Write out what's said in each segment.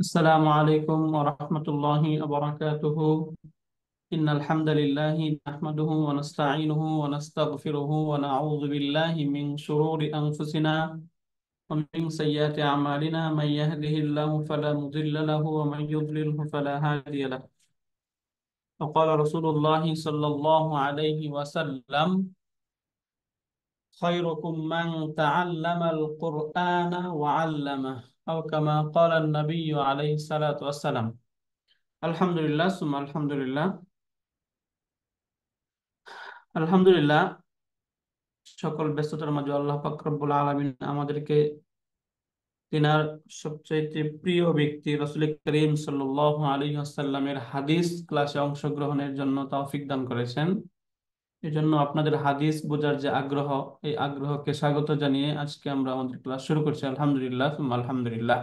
السلام عليكم ورحمة الله وبركاته إن الحمد لله نحمده ونستعينه ونستغفره ونعوذ بالله من شرور أنفسنا ومن سيئات أعمالنا من يهده الله فلا مضل له ومن يضلله فلا هادي له وقال رسول الله صلى الله عليه وسلم خيركم من تعلم القرآن وعلمه أو كما قال النبي عليه الصلاة والسلام الحمد لله ثم الحمد لله الحمد لله সকল ব্যস্ততার মাঝে আল্লাহ ফাকরবুল আলমিন আমাদেরকে তিনার সবচেয়ে প্রিয় ব্যক্তি রসুল করিম সাল্লাহ আলী আসাল্লামের হাদিস ক্লাসে অংশগ্রহণের জন্য তৌফিক দান করেছেন এজন্য আপনাদের হাদিস বোঝার যে আগ্রহ এই আগ্রহকে স্বাগত জানিয়ে আজকে আমরা আমাদের ক্লাস শুরু করছি আলহামদুলিল্লাহ আলহামদুলিল্লাহ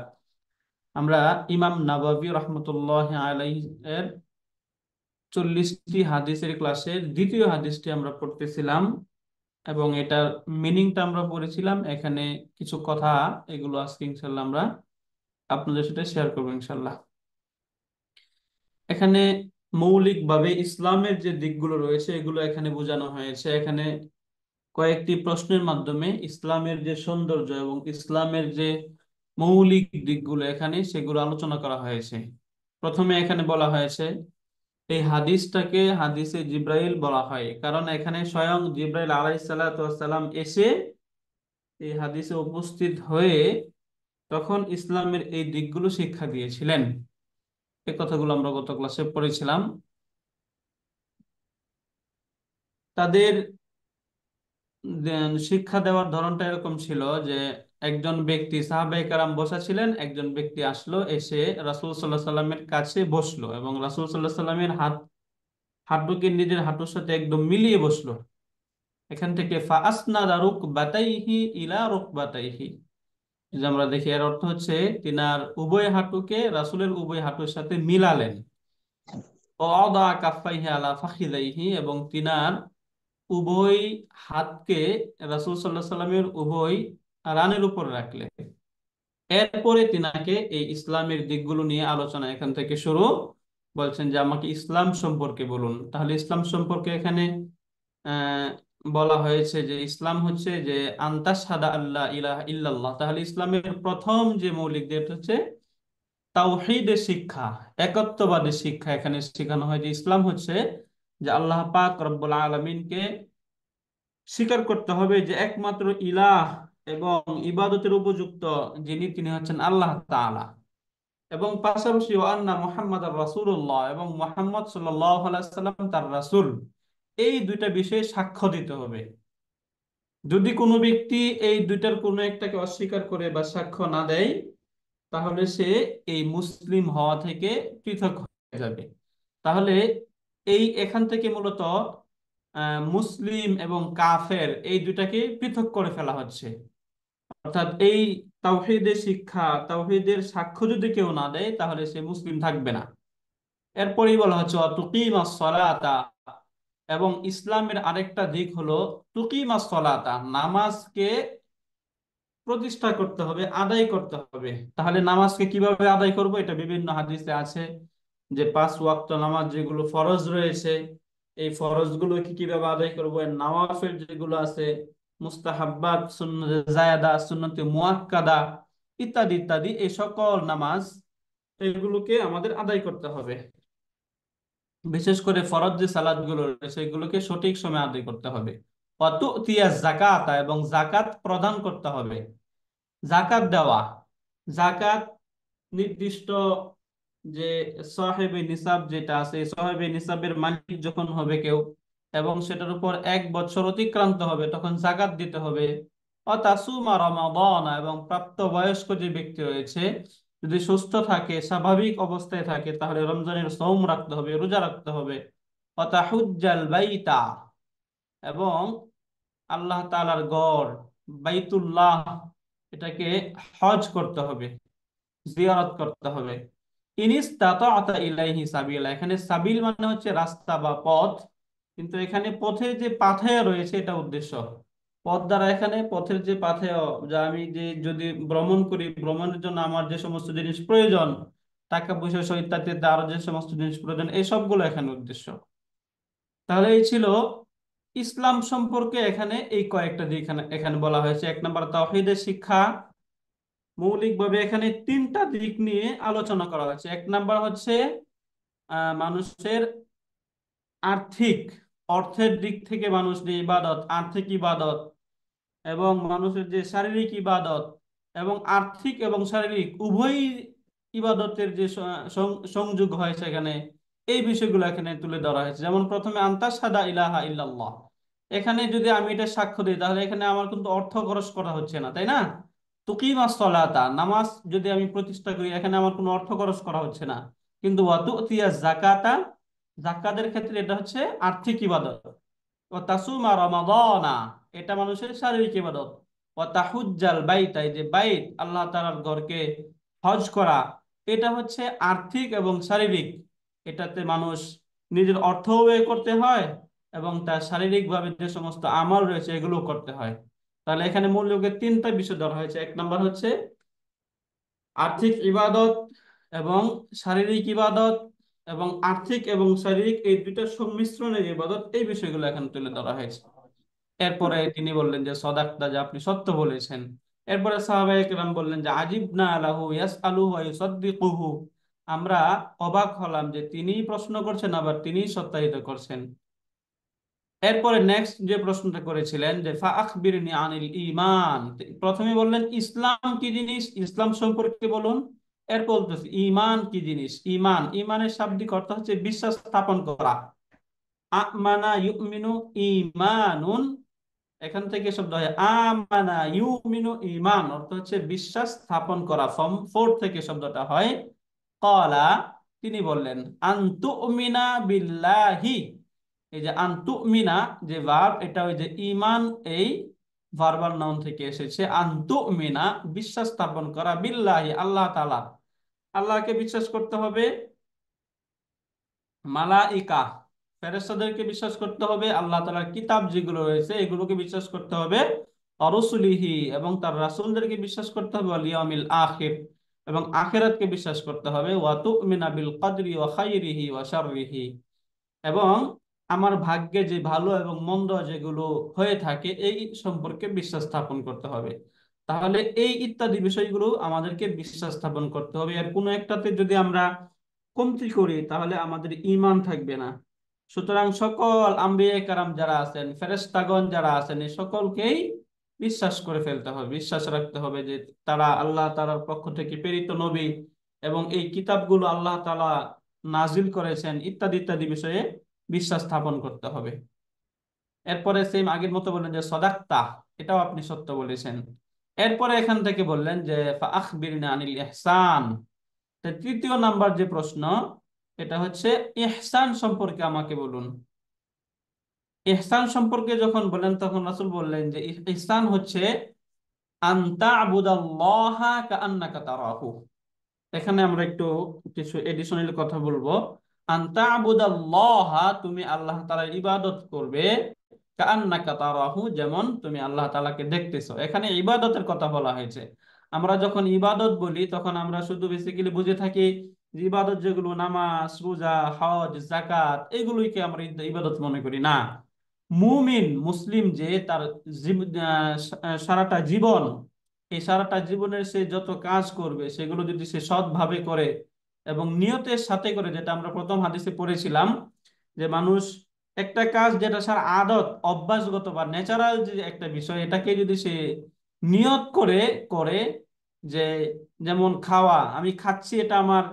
আমরা ইমাম নাবাবি রহমতুল্লাহ এর চল্লিশটি হাদিসের ক্লাসের দ্বিতীয় হাদিসটি আমরা পড়তেছিলাম এবং এটার মিনিংটা আমরা পড়েছিলাম এখানে কিছু কথা এগুলো আজকে ইনশাল্লাহ আমরা আপনাদের সাথে শেয়ার করবো ইনশাল্লাহ এখানে মৌলিকভাবে ইসলামের যে দিকগুলো রয়েছে এগুলো এখানে বোঝানো হয়েছে এখানে কয়েকটি প্রশ্নের মাধ্যমে ইসলামের যে সৌন্দর্য এবং ইসলামের যে মৌলিক দিকগুলো এখানে সেগুলো আলোচনা করা হয়েছে প্রথমে এখানে বলা হয়েছে এই হাদিসটাকে হাদিসে জিব্রাইল বলা হয় কারণ এখানে স্বয়ং জিব্রাইল সালাম এসে এই হাদিসে উপস্থিত হয়ে তখন ইসলামের এই দিকগুলো শিক্ষা দিয়েছিলেন এই কথাগুলো আমরা গত ক্লাসে পড়েছিলাম তাদের শিক্ষা দেওয়ার ধরনটা এরকম ছিল যে একজন ব্যক্তি সাহাবাই বসা ছিলেন একজন ব্যক্তি আসলো এসে রাসুল সাল্লাহ সাল্লামের কাছে বসলো এবং রাসুল সাল্লাহ সাল্লামের হাত হাঁটুকে নিজের হাঁটুর সাথে একদম মিলিয়ে বসলো এখান থেকে ফা আসনাদা রুক বাতাইহি ইলা রুক বাতাইহি যে আমরা দেখি এর অর্থ হচ্ছে তিনার উভয় হাঁটুকে রাসুলের উভয় হাঁটুর সাথে মিলালেন অদা কাফাইহি আলা ফাখিদাইহি এবং তিনার উভয় হাতকে রাসুল সাল্লাহ সাল্লামের উভয় রানের উপর রাখলেন এরপরে তিনাকে এই ইসলামের দিকগুলো নিয়ে আলোচনা এখান থেকে শুরু বলছেন যে আমাকে ইসলাম সম্পর্কে বলুন তাহলে ইসলাম সম্পর্কে এখানে বলা হয়েছে যে ইসলাম হচ্ছে যে আন্তাসাদা আল্লাহ ইলাহ ইল্লাল্লাহ তাহলে ইসলামের প্রথম যে মৌলিক দেব হচ্ছে তাওহিদে শিক্ষা একত্ববাদের শিক্ষা এখানে শেখানো হয় যে ইসলাম হচ্ছে যে আল্লাহ পাক রব্বুল আলমিনকে স্বীকার করতে হবে যে একমাত্র ইলাহ এবং ইবাদতের উপযুক্ত যিনি তিনি হচ্ছেন আল্লাহ তালা এবং পাশাপাশি ওয়ান্না মোহাম্মদ রাসুল্লাহ এবং মোহাম্মদ সাল্লাহ আলাইসাল্লাম তার রাসুল এই দুইটা বিষয়ে সাক্ষ্য দিতে হবে যদি কোনো ব্যক্তি এই দুইটার কোনো একটাকে অস্বীকার করে বা সাক্ষ্য না দেয় তাহলে সে এই মুসলিম হওয়া থেকে পৃথক হয়ে যাবে তাহলে এই এখান থেকে মূলত মুসলিম এবং কাফের এই দুইটাকে পৃথক করে ফেলা হচ্ছে অর্থাৎ এই তাওহিদের শিক্ষা তাওহিদের সাক্ষ্য যদি কেউ না দেয় তাহলে সে মুসলিম থাকবে না এরপরেই বলা হচ্ছে অতুকিম সলাতা এবং ইসলামের আরেকটা দিক হলো তুকিমা সলাতা নামাজকে প্রতিষ্ঠা করতে হবে আদায় করতে হবে তাহলে নামাজকে কিভাবে আদায় করব এটা বিভিন্ন হাদিসে আছে যে পাঁচ ওয়াক্ত নামাজ যেগুলো ফরজ রয়েছে এই ফরজগুলোকে কিভাবে আদায় করবো নামাফের যেগুলো আছে মুস্তাহাব্বাদ জায়দা জায়াদা সুন্নতে মুয়াক্কাদা ইত্যাদি ইত্যাদি এই সকল নামাজ এগুলোকে আমাদের আদায় করতে হবে বিশেষ করে ফরজ যে সালাদ গুলো সেগুলোকে সঠিক সময় আদায় করতে হবে অতুতিয়া এবং জাকাত প্রদান করতে হবে জাকাত দেওয়া জাকাত নির্দিষ্ট যে সাহেবে নিসাব যেটা আছে সাহেবে নিসাবের মালিক যখন হবে কেউ এবং সেটার উপর এক বছর অতিক্রান্ত হবে তখন জাকাত দিতে হবে অতাসুমা রমাদানা এবং প্রাপ্ত বয়স্ক যে ব্যক্তি রয়েছে যদি সুস্থ থাকে স্বাভাবিক অবস্থায় থাকে তাহলে রমজানের সোম রাখতে হবে রোজা রাখতে হবে বাইতা এবং আল্লাহ তালার গড় বাইতুল্লাহ এটাকে হজ করতে হবে জিয়ারত করতে হবে ইনিস তাতা ইলাইহি সাবিলা এখানে সাবিল মানে হচ্ছে রাস্তা বা পথ কিন্তু এখানে পথের যে পাথায়া রয়েছে এটা উদ্দেশ্য পথ দ্বারা এখানে পথের যে পাথে যা আমি যে যদি ভ্রমণ করি ভ্রমণের জন্য আমার যে সমস্ত জিনিস প্রয়োজন টাকা পয়সা সহ ইত্যাদি আরো যে সমস্ত জিনিস প্রয়োজন এই সবগুলো এখানে উদ্দেশ্য তাহলে এই ছিল ইসলাম সম্পর্কে এখানে এই কয়েকটা দিক এখানে বলা হয়েছে এক নম্বর তাহিদের শিক্ষা মৌলিকভাবে এখানে তিনটা দিক নিয়ে আলোচনা করা হয়েছে এক নাম্বার হচ্ছে মানুষের আর্থিক অর্থের দিক থেকে মানুষ নিয়ে ইবাদত আর্থিক ইবাদত এবং মানুষের যে শারীরিক ইবাদত এবং আর্থিক এবং শারীরিক উভয় ইবাদতের যে সংযোগ হয় সেখানে এই বিষয়গুলো এখানে তুলে ধরা হয়েছে যেমন প্রথমে আন্তা সাদা ইলাহা ইল্লাল্লাহ এখানে যদি আমি এটা সাক্ষ্য দিই তাহলে এখানে আমার কিন্তু অর্থ খরচ করা হচ্ছে না তাই না তুকিমা সলাতা নামাজ যদি আমি প্রতিষ্ঠা করি এখানে আমার কোনো অর্থ খরচ করা হচ্ছে না কিন্তু জাকাতা জাকাতের ক্ষেত্রে এটা হচ্ছে আর্থিক ইবাদত ও তাসুমা রমাদানা এটা মানুষের শারীরিক ইবাদত তাহুজ্জাল বাইতা যে বাইত আল্লাহ তালার গড়কে হজ করা এটা হচ্ছে আর্থিক এবং শারীরিক এটাতে মানুষ নিজের অর্থ ব্যয় করতে হয় এবং তার শারীরিকভাবে যে সমস্ত আমল রয়েছে এগুলো করতে হয় তাহলে এখানে মূল্যকে তিনটা বিষয় ধরা হয়েছে এক নম্বর হচ্ছে আর্থিক ইবাদত এবং শারীরিক ইবাদত এবং আর্থিক এবং শারীরিক এই দুইটা সংমিশ্রণের ইবাদত এই বিষয়গুলো এখানে তুলে ধরা হয়েছে এরপরে তিনি বললেন যে সদাক্তা যে আপনি সত্য বলেছেন এরপরে সাহাবাহ একরাম বললেন যে আজিব না আলাহু ইয়াস আলু সদ্দিকুহু আমরা অবাক হলাম যে তিনি প্রশ্ন করছেন আবার তিনি সত্যায়িত করছেন এরপরে নেক্সট যে প্রশ্নটা করেছিলেন যে ফাখবিরনি আনিল ইমান প্রথমে বললেন ইসলাম কি জিনিস ইসলাম সম্পর্কে বলুন এরপর ইমান কি জিনিস ইমান ইমানের শাব্দিক অর্থ হচ্ছে বিশ্বাস স্থাপন করা আমানা ইউমিনু ইমানুন এখান থেকে শব্দ হয় আমানা ইউমিনু ইমান অর্থ হচ্ছে বিশ্বাস স্থাপন করা ফর্ম ফোর থেকে শব্দটা হয় কলা তিনি বললেন আন্তু মিনা বিল্লাহি এই যে আন্তু মিনা যে ভার্ব এটা ওই যে ইমান এই ভার্বাল নাউন থেকে এসেছে আন্তু মিনা বিশ্বাস স্থাপন করা বিল্লাহি আল্লাহ তালা আল্লাহকে বিশ্বাস করতে হবে মালা ইকা ফেরেস্তাদেরকে বিশ্বাস করতে হবে আল্লাহ তালার কিতাব যেগুলো রয়েছে এগুলোকে বিশ্বাস করতে হবে অরসুলিহি এবং তার রাসুলদেরকে বিশ্বাস করতে হবে আলিয়ামিল আখের এবং আখেরাতকে বিশ্বাস করতে হবে ওয়াতু মিনাবিল কাদরি ও খাইরিহি ও এবং আমার ভাগ্যে যে ভালো এবং মন্দ যেগুলো হয়ে থাকে এই সম্পর্কে বিশ্বাস স্থাপন করতে হবে তাহলে এই ইত্যাদি বিষয়গুলো আমাদেরকে বিশ্বাস স্থাপন করতে হবে আর কোনো একটাতে যদি আমরা কমতি করি তাহলে আমাদের ইমান থাকবে না সুতরাং সকল আম্বিয়ে কারাম যারা আছেন ফেরেস্তাগন যারা আছেন এই সকলকেই বিশ্বাস করে ফেলতে হবে বিশ্বাস রাখতে হবে যে তারা আল্লাহ তালার পক্ষ থেকে প্রেরিত নবী এবং এই কিতাবগুলো আল্লাহ তালা নাজিল করেছেন ইত্যাদি ইত্যাদি বিষয়ে বিশ্বাস স্থাপন করতে হবে এরপরে সেম আগের মতো বললেন যে সদাক্তা এটাও আপনি সত্য বলেছেন এরপরে এখান থেকে বললেন যে আখবির আনিল এহসান তৃতীয় নাম্বার যে প্রশ্ন এটা হচ্ছে ইহসান সম্পর্কে আমাকে বলুন ইহসান সম্পর্কে যখন বলেন তখন রাসুল বললেন যে ইহসান হচ্ছে এখানে আমরা একটু কিছু এডিশনাল কথা বলবো তুমি আল্লাহ তালা ইবাদত করবে যেমন তুমি আল্লাহ তালাকে দেখতেছো এখানে ইবাদতের কথা বলা হয়েছে আমরা যখন ইবাদত বলি তখন আমরা শুধু বেসিক্যালি বুঝে থাকি যে ইবাদত যেগুলো নামাজ রোজা হজ জাকাত এগুলোকে আমরা ইবাদত মনে করি না মুমিন মুসলিম যে তার সারাটা জীবন এই সারাটা জীবনের সে যত কাজ করবে সেগুলো যদি সে সৎভাবে করে এবং নিয়তের সাথে করে যেটা আমরা প্রথম হাদিসে পড়েছিলাম যে মানুষ একটা কাজ যেটা সার আদত অভ্যাসগত বা ন্যাচারাল যে একটা বিষয় এটাকে যদি সে নিয়ত করে করে যে যেমন খাওয়া আমি খাচ্ছি এটা আমার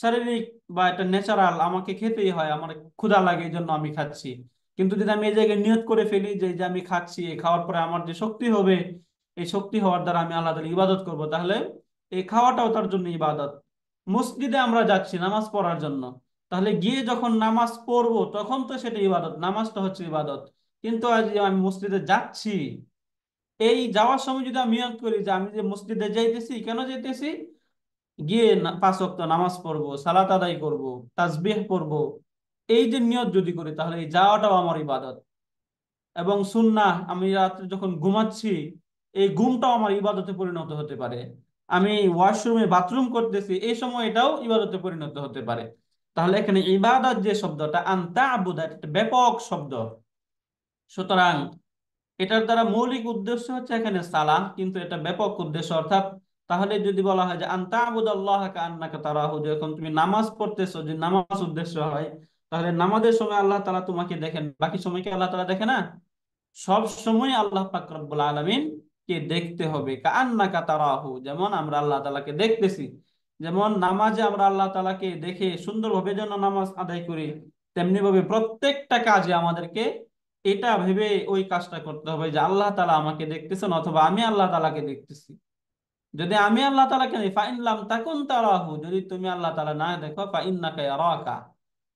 শারীরিক বা একটা ন্যাচারাল আমাকে খেতেই হয় আমার ক্ষুধা লাগে এই জন্য আমি খাচ্ছি কিন্তু যদি আমি এই জায়গায় নিয়ত করে ফেলি যে যে আমি খাচ্ছি খাওয়ার পরে আমার যে শক্তি হবে এই শক্তি হওয়ার দ্বারা আমি আল্লাহ তালা ইবাদত করব তাহলে এই খাওয়াটাও তার জন্য ইবাদত মসজিদে আমরা যাচ্ছি নামাজ পড়ার জন্য তাহলে গিয়ে যখন নামাজ পড়বো তখন তো সেটা ইবাদত নামাজটা হচ্ছে ইবাদত কিন্তু আজ আমি মসজিদে যাচ্ছি এই যাওয়ার সময় যদি আমি নিয়ত করি যে আমি যে মসজিদে যাইতেছি কেন যেতেছি গিয়ে পাঁচ অক্ত নামাজ পড়বো সালাত আদায় করবো তাজবিহ করব এই যে নিয়ত যদি করি তাহলে এই যাওয়াটাও আমার ইবাদত এবং সুন্না আমি রাত্রে যখন ঘুমাচ্ছি এই ঘুমটাও আমার ইবাদতে পরিণত হতে পারে আমি ওয়াশরুমে বাথরুম করতেছি এই সময় এটাও ইবাদতে পরিণত হতে পারে তাহলে এখানে ইবাদত যে শব্দটা আনতা আবুদা একটা ব্যাপক শব্দ সুতরাং এটার দ্বারা মৌলিক উদ্দেশ্য হচ্ছে এখানে সালাম কিন্তু এটা ব্যাপক উদ্দেশ্য অর্থাৎ তাহলে যদি বলা হয় যে আন্তা আবুদ আল্লাহ যখন তুমি নামাজ পড়তেছো যে নামাজ উদ্দেশ্য হয় তাহলে নামাজের সময় আল্লাহ তালা তোমাকে দেখেন বাকি সময় কি আল্লাহ তালা দেখে না সব সময় আল্লাহ ফাকরাবুল আলমিন কে দেখতে হবে কান্নাকা তারাহু যেমন আমরা আল্লাহ তালাকে দেখতেছি যেমন নামাজে আমরা আল্লাহ তালাকে দেখে সুন্দরভাবে যেন নামাজ আদায় করি তেমনি ভাবে প্রত্যেকটা কাজে আমাদেরকে এটা ভেবে ওই কাজটা করতে হবে যে আল্লাহ তালা আমাকে দেখতেছেন অথবা আমি আল্লাহ তালাকে দেখতেছি যদি আমি আল্লাহ তালাকে ফাইনলাম তাকুন তারাহু যদি তুমি আল্লাহ তালা না দেখো ফাইন্নাকা ইয়ারাকা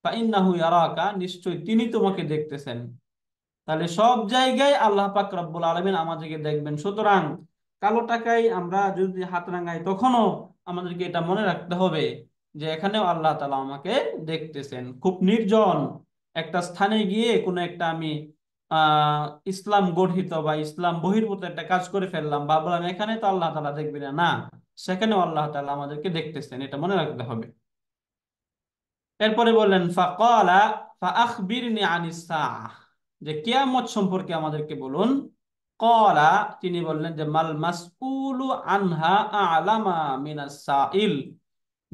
ফাইন্নাহু ইয়ারাকা নিশ্চয়ই তিনি তোমাকে দেখতেছেন তাহলে সব জায়গায় আল্লাহ পাক রব্বুল আলমিন আমাদেরকে দেখবেন সুতরাং কালো টাকায় আমরা যদি হাত রাঙাই তখনও আমাদেরকে এটা মনে রাখতে হবে যে এখানেও আল্লাহ তালা আমাকে দেখতেছেন খুব নির্জন একটা স্থানে গিয়ে কোনো একটা আমি ইসলাম গঠিত বা ইসলাম বহির্ভূত একটা কাজ করে ফেললাম বা বললাম এখানে তো আল্লাহ তালা দেখবে না না সেখানেও আল্লাহ তালা আমাদেরকে দেখতেছেন এটা মনে রাখতে হবে এরপরে বললেন যে কেয়ামত সম্পর্কে আমাদেরকে বলুন কলা তিনি বললেন যে মাল মাসউল আনহা আলামা মিনাস সাইল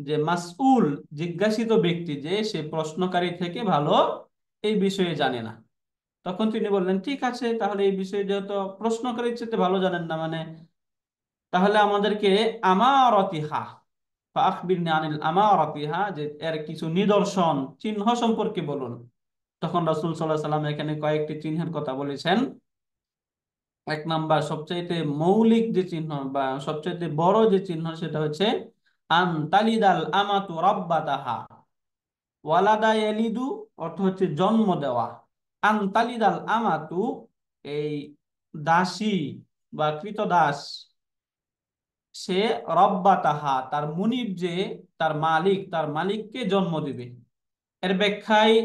যে মাসউল জিজ্ঞাসিত ব্যক্তি যে সে প্রশ্নকারী থেকে ভালো এই বিষয়ে জানে না তখন তিনি বললেন ঠিক আছে তাহলে এই বিষয়ে যেহেতু প্রশ্নকারীর চেয়ে ভালো জানেন না মানে তাহলে আমাদেরকে আমারতিহা আনিল আমারতিহা যে এর কিছু নিদর্শন চিহ্ন সম্পর্কে বলুন তখন রাসুল সাল্লাহ সাল্লাম এখানে কয়েকটি চিহ্নের কথা বলেছেন এক নাম্বার সবচাইতে মৌলিক যে চিহ্ন বা সবচাইতে বড় যে চিহ্ন সেটা হচ্ছে আন তালিদাল আমাতু রাব্বাতাহা ওয়ালাদা এলিদু অর্থ হচ্ছে জন্ম দেওয়া আন্তালিদাল আমাতু এই দাসী বা দাস সে রব্বা তাহা তার মুনিব যে তার মালিক তার মালিককে জন্ম দিবে এর ব্যাখ্যায়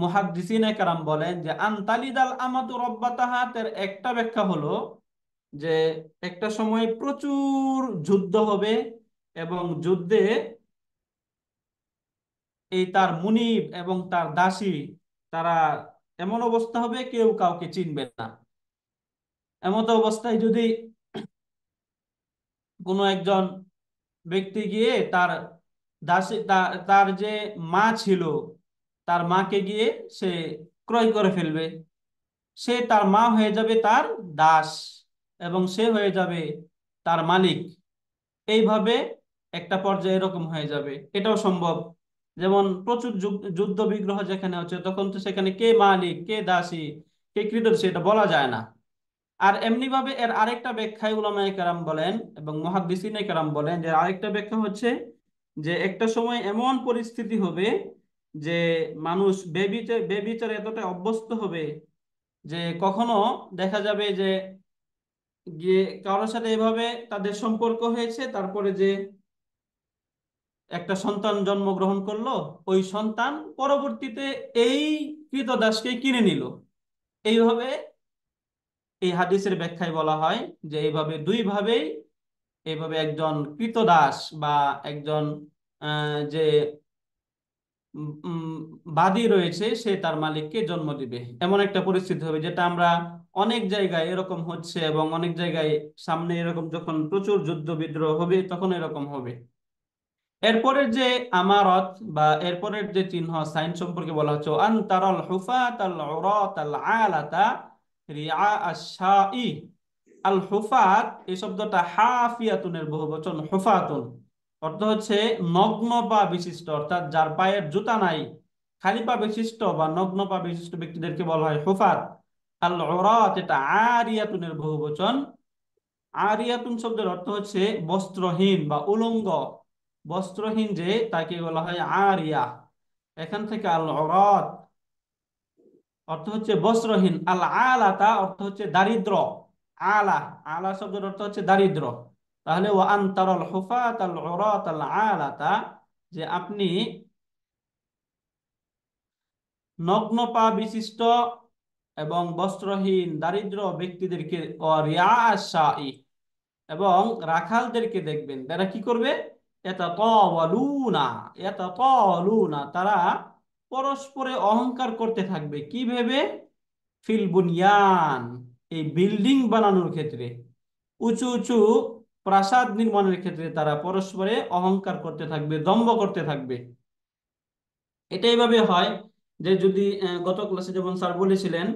মুহাদ্দিসিনে কারাম বলেন যে আন্তালিদাল আমাতু রব্বা তাহা তার একটা ব্যাখ্যা হলো যে একটা সময় প্রচুর যুদ্ধ হবে এবং যুদ্ধে এই তার মুনিব এবং তার দাসী তারা এমন অবস্থা হবে কেউ কাউকে চিনবে না এমতো অবস্থায় যদি কোনো একজন ব্যক্তি গিয়ে তার দাসী তার যে মা ছিল তার মাকে গিয়ে সে ক্রয় করে ফেলবে সে তার মা হয়ে যাবে তার দাস এবং সে হয়ে যাবে তার মালিক এইভাবে একটা পর্যায়ে এরকম হয়ে যাবে এটাও সম্ভব যেমন প্রচুর যুদ্ধ বিগ্রহ যেখানে হচ্ছে তখন তো সেখানে কে মালিক কে দাসী কে ক্রীড়সী এটা বলা যায় না আর এমনিভাবে এর আরেকটা ব্যাখ্যায় উলামায় কেরাম বলেন এবং মহাদিসিনে কেরাম বলেন যে আরেকটা ব্যাখ্যা হচ্ছে যে একটা সময় এমন পরিস্থিতি হবে যে মানুষ বেবিচার বেবিচার এতটা অভ্যস্ত হবে যে কখনো দেখা যাবে যে গিয়ে কারোর সাথে এভাবে তাদের সম্পর্ক হয়েছে তারপরে যে একটা সন্তান জন্মগ্রহণ করলো ওই সন্তান পরবর্তীতে এই দাসকে কিনে নিল এইভাবে এই হাদিসের ব্যাখ্যায় বলা হয় যে এইভাবে দুইভাবেই এইভাবে একজন দাস বা একজন যে বাদী রয়েছে সে তার মালিককে জন্ম দিবে এমন একটা পরিস্থিতি হবে যেটা আমরা অনেক জায়গায় এরকম হচ্ছে এবং অনেক জায়গায় সামনে এরকম যখন প্রচুর যুদ্ধ বিদ্রোহ হবে তখন এরকম হবে এরপরের যে আমারত বা এরপরের যে চিহ্ন সাইন সম্পর্কে বলা হচ্ছে আন তারল হুফাত আল উরাত আল আলাতা রিআ আশাই আল হুফাত এই শব্দটা হাফিয়াতুনের বহুবচন হুফাতুন অর্থ হচ্ছে নগ্ন পা বিশিষ্ট অর্থাৎ যার পায়ের জুতা নাই খালি পা বিশিষ্ট বা নগ্ন পা বিশিষ্ট ব্যক্তিদেরকে বলা হয় হুফাত আল উরাত এটা আরিয়াতুনের বহুবচন আরিয়াতুন শব্দের অর্থ হচ্ছে বস্ত্রহীন বা উলঙ্গ বস্ত্রহীন যে তাকে বলা হয় আরিয়া এখান থেকে আল অরত অর্থ হচ্ছে বস্ত্রহীন আল আলাতা অর্থ হচ্ছে দারিদ্র আলা আলা শব্দের অর্থ হচ্ছে দারিদ্র তাহলে ও আন্তরল হুফাত আল অরত আল আলাতা যে আপনি নগ্ন পা বিশিষ্ট এবং বস্ত্রহীন দারিদ্র ব্যক্তিদেরকে এবং রাখালদেরকে দেখবেন তারা কি করবে তারা পরস্পরে অহংকার করতে থাকবে কি ভেবে ফিল বুনিয়ান এই বিল্ডিং বানানোর ক্ষেত্রে উঁচু উঁচু প্রাসাদ নির্মাণের ক্ষেত্রে তারা পরস্পরে অহংকার করতে থাকবে দম্ভ করতে থাকবে এটা এইভাবে হয় যে যদি গত ক্লাসে যেমন স্যার বলেছিলেন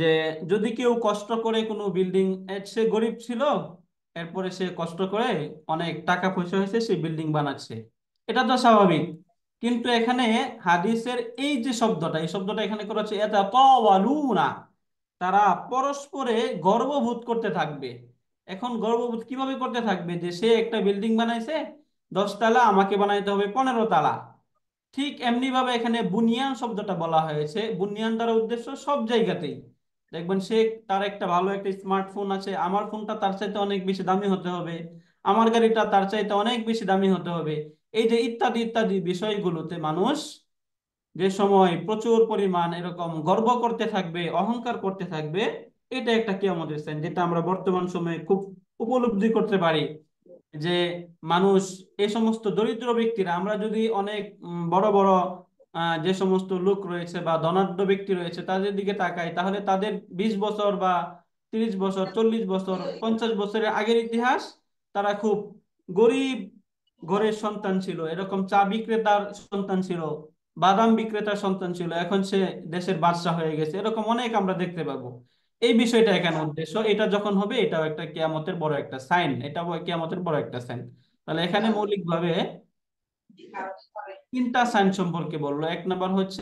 যে যদি কেউ কষ্ট করে কোনো বিল্ডিং সে গরিব ছিল এরপরে সে কষ্ট করে অনেক টাকা পয়সা হয়েছে সে বিল্ডিং বানাচ্ছে এটা তো স্বাভাবিক কিন্তু এখানে হাদিসের এই যে শব্দটা এই শব্দটা এখানে করা হচ্ছে এটা না তারা পরস্পরে গর্ববোধ করতে থাকবে এখন গর্ববোধ কিভাবে করতে থাকবে যে সে একটা বিল্ডিং বানাইছে দশ তালা আমাকে বানাইতে হবে পনেরো তালা ঠিক এমনিভাবে এখানে বুনিয়ান শব্দটা বলা হয়েছে বুনিয়ান দ্বারা উদ্দেশ্য সব জায়গাতেই দেখবেন সে তার একটা ভালো একটা স্মার্টফোন আছে আমার ফোনটা তার চাইতে অনেক বেশি দামি হতে হবে আমার গাড়িটা তার চাইতে অনেক বেশি দামি হতে হবে এই যে ইত্যাদি ইত্যাদি বিষয়গুলোতে মানুষ যে সময় প্রচুর পরিমাণ এরকম গর্ব করতে থাকবে অহংকার করতে থাকবে এটা একটা আমাদের সেন যেটা আমরা বর্তমান সময়ে খুব উপলব্ধি করতে পারি যে মানুষ এই সমস্ত দরিদ্র ব্যক্তিরা আমরা যদি অনেক বড় বড় যে সমস্ত লোক রয়েছে বা ধনাঢ্য ব্যক্তি রয়েছে তাদের দিকে তাকাই তাহলে তাদের ২০ বছর বা ৩০ বছর চল্লিশ বছর পঞ্চাশ বছরের আগের ইতিহাস তারা খুব গরিব ঘরের সন্তান ছিল এরকম চা বিক্রেতার সন্তান ছিল বাদাম বিক্রেতার সন্তান ছিল এখন সে দেশের বাদশাহ হয়ে গেছে এরকম অনেক আমরা দেখতে পাবো এই বিষয়টা এখানে উদ্দেশ্য এটা যখন হবে এটাও একটা কেয়ামতের বড় একটা সাইন এটাও কেয়ামতের বড় একটা সাইন তাহলে এখানে হ্যাঁ। মৌলিকভাবে তিনটা সাইন সম্পর্কে বললো এক নাম্বার হচ্ছে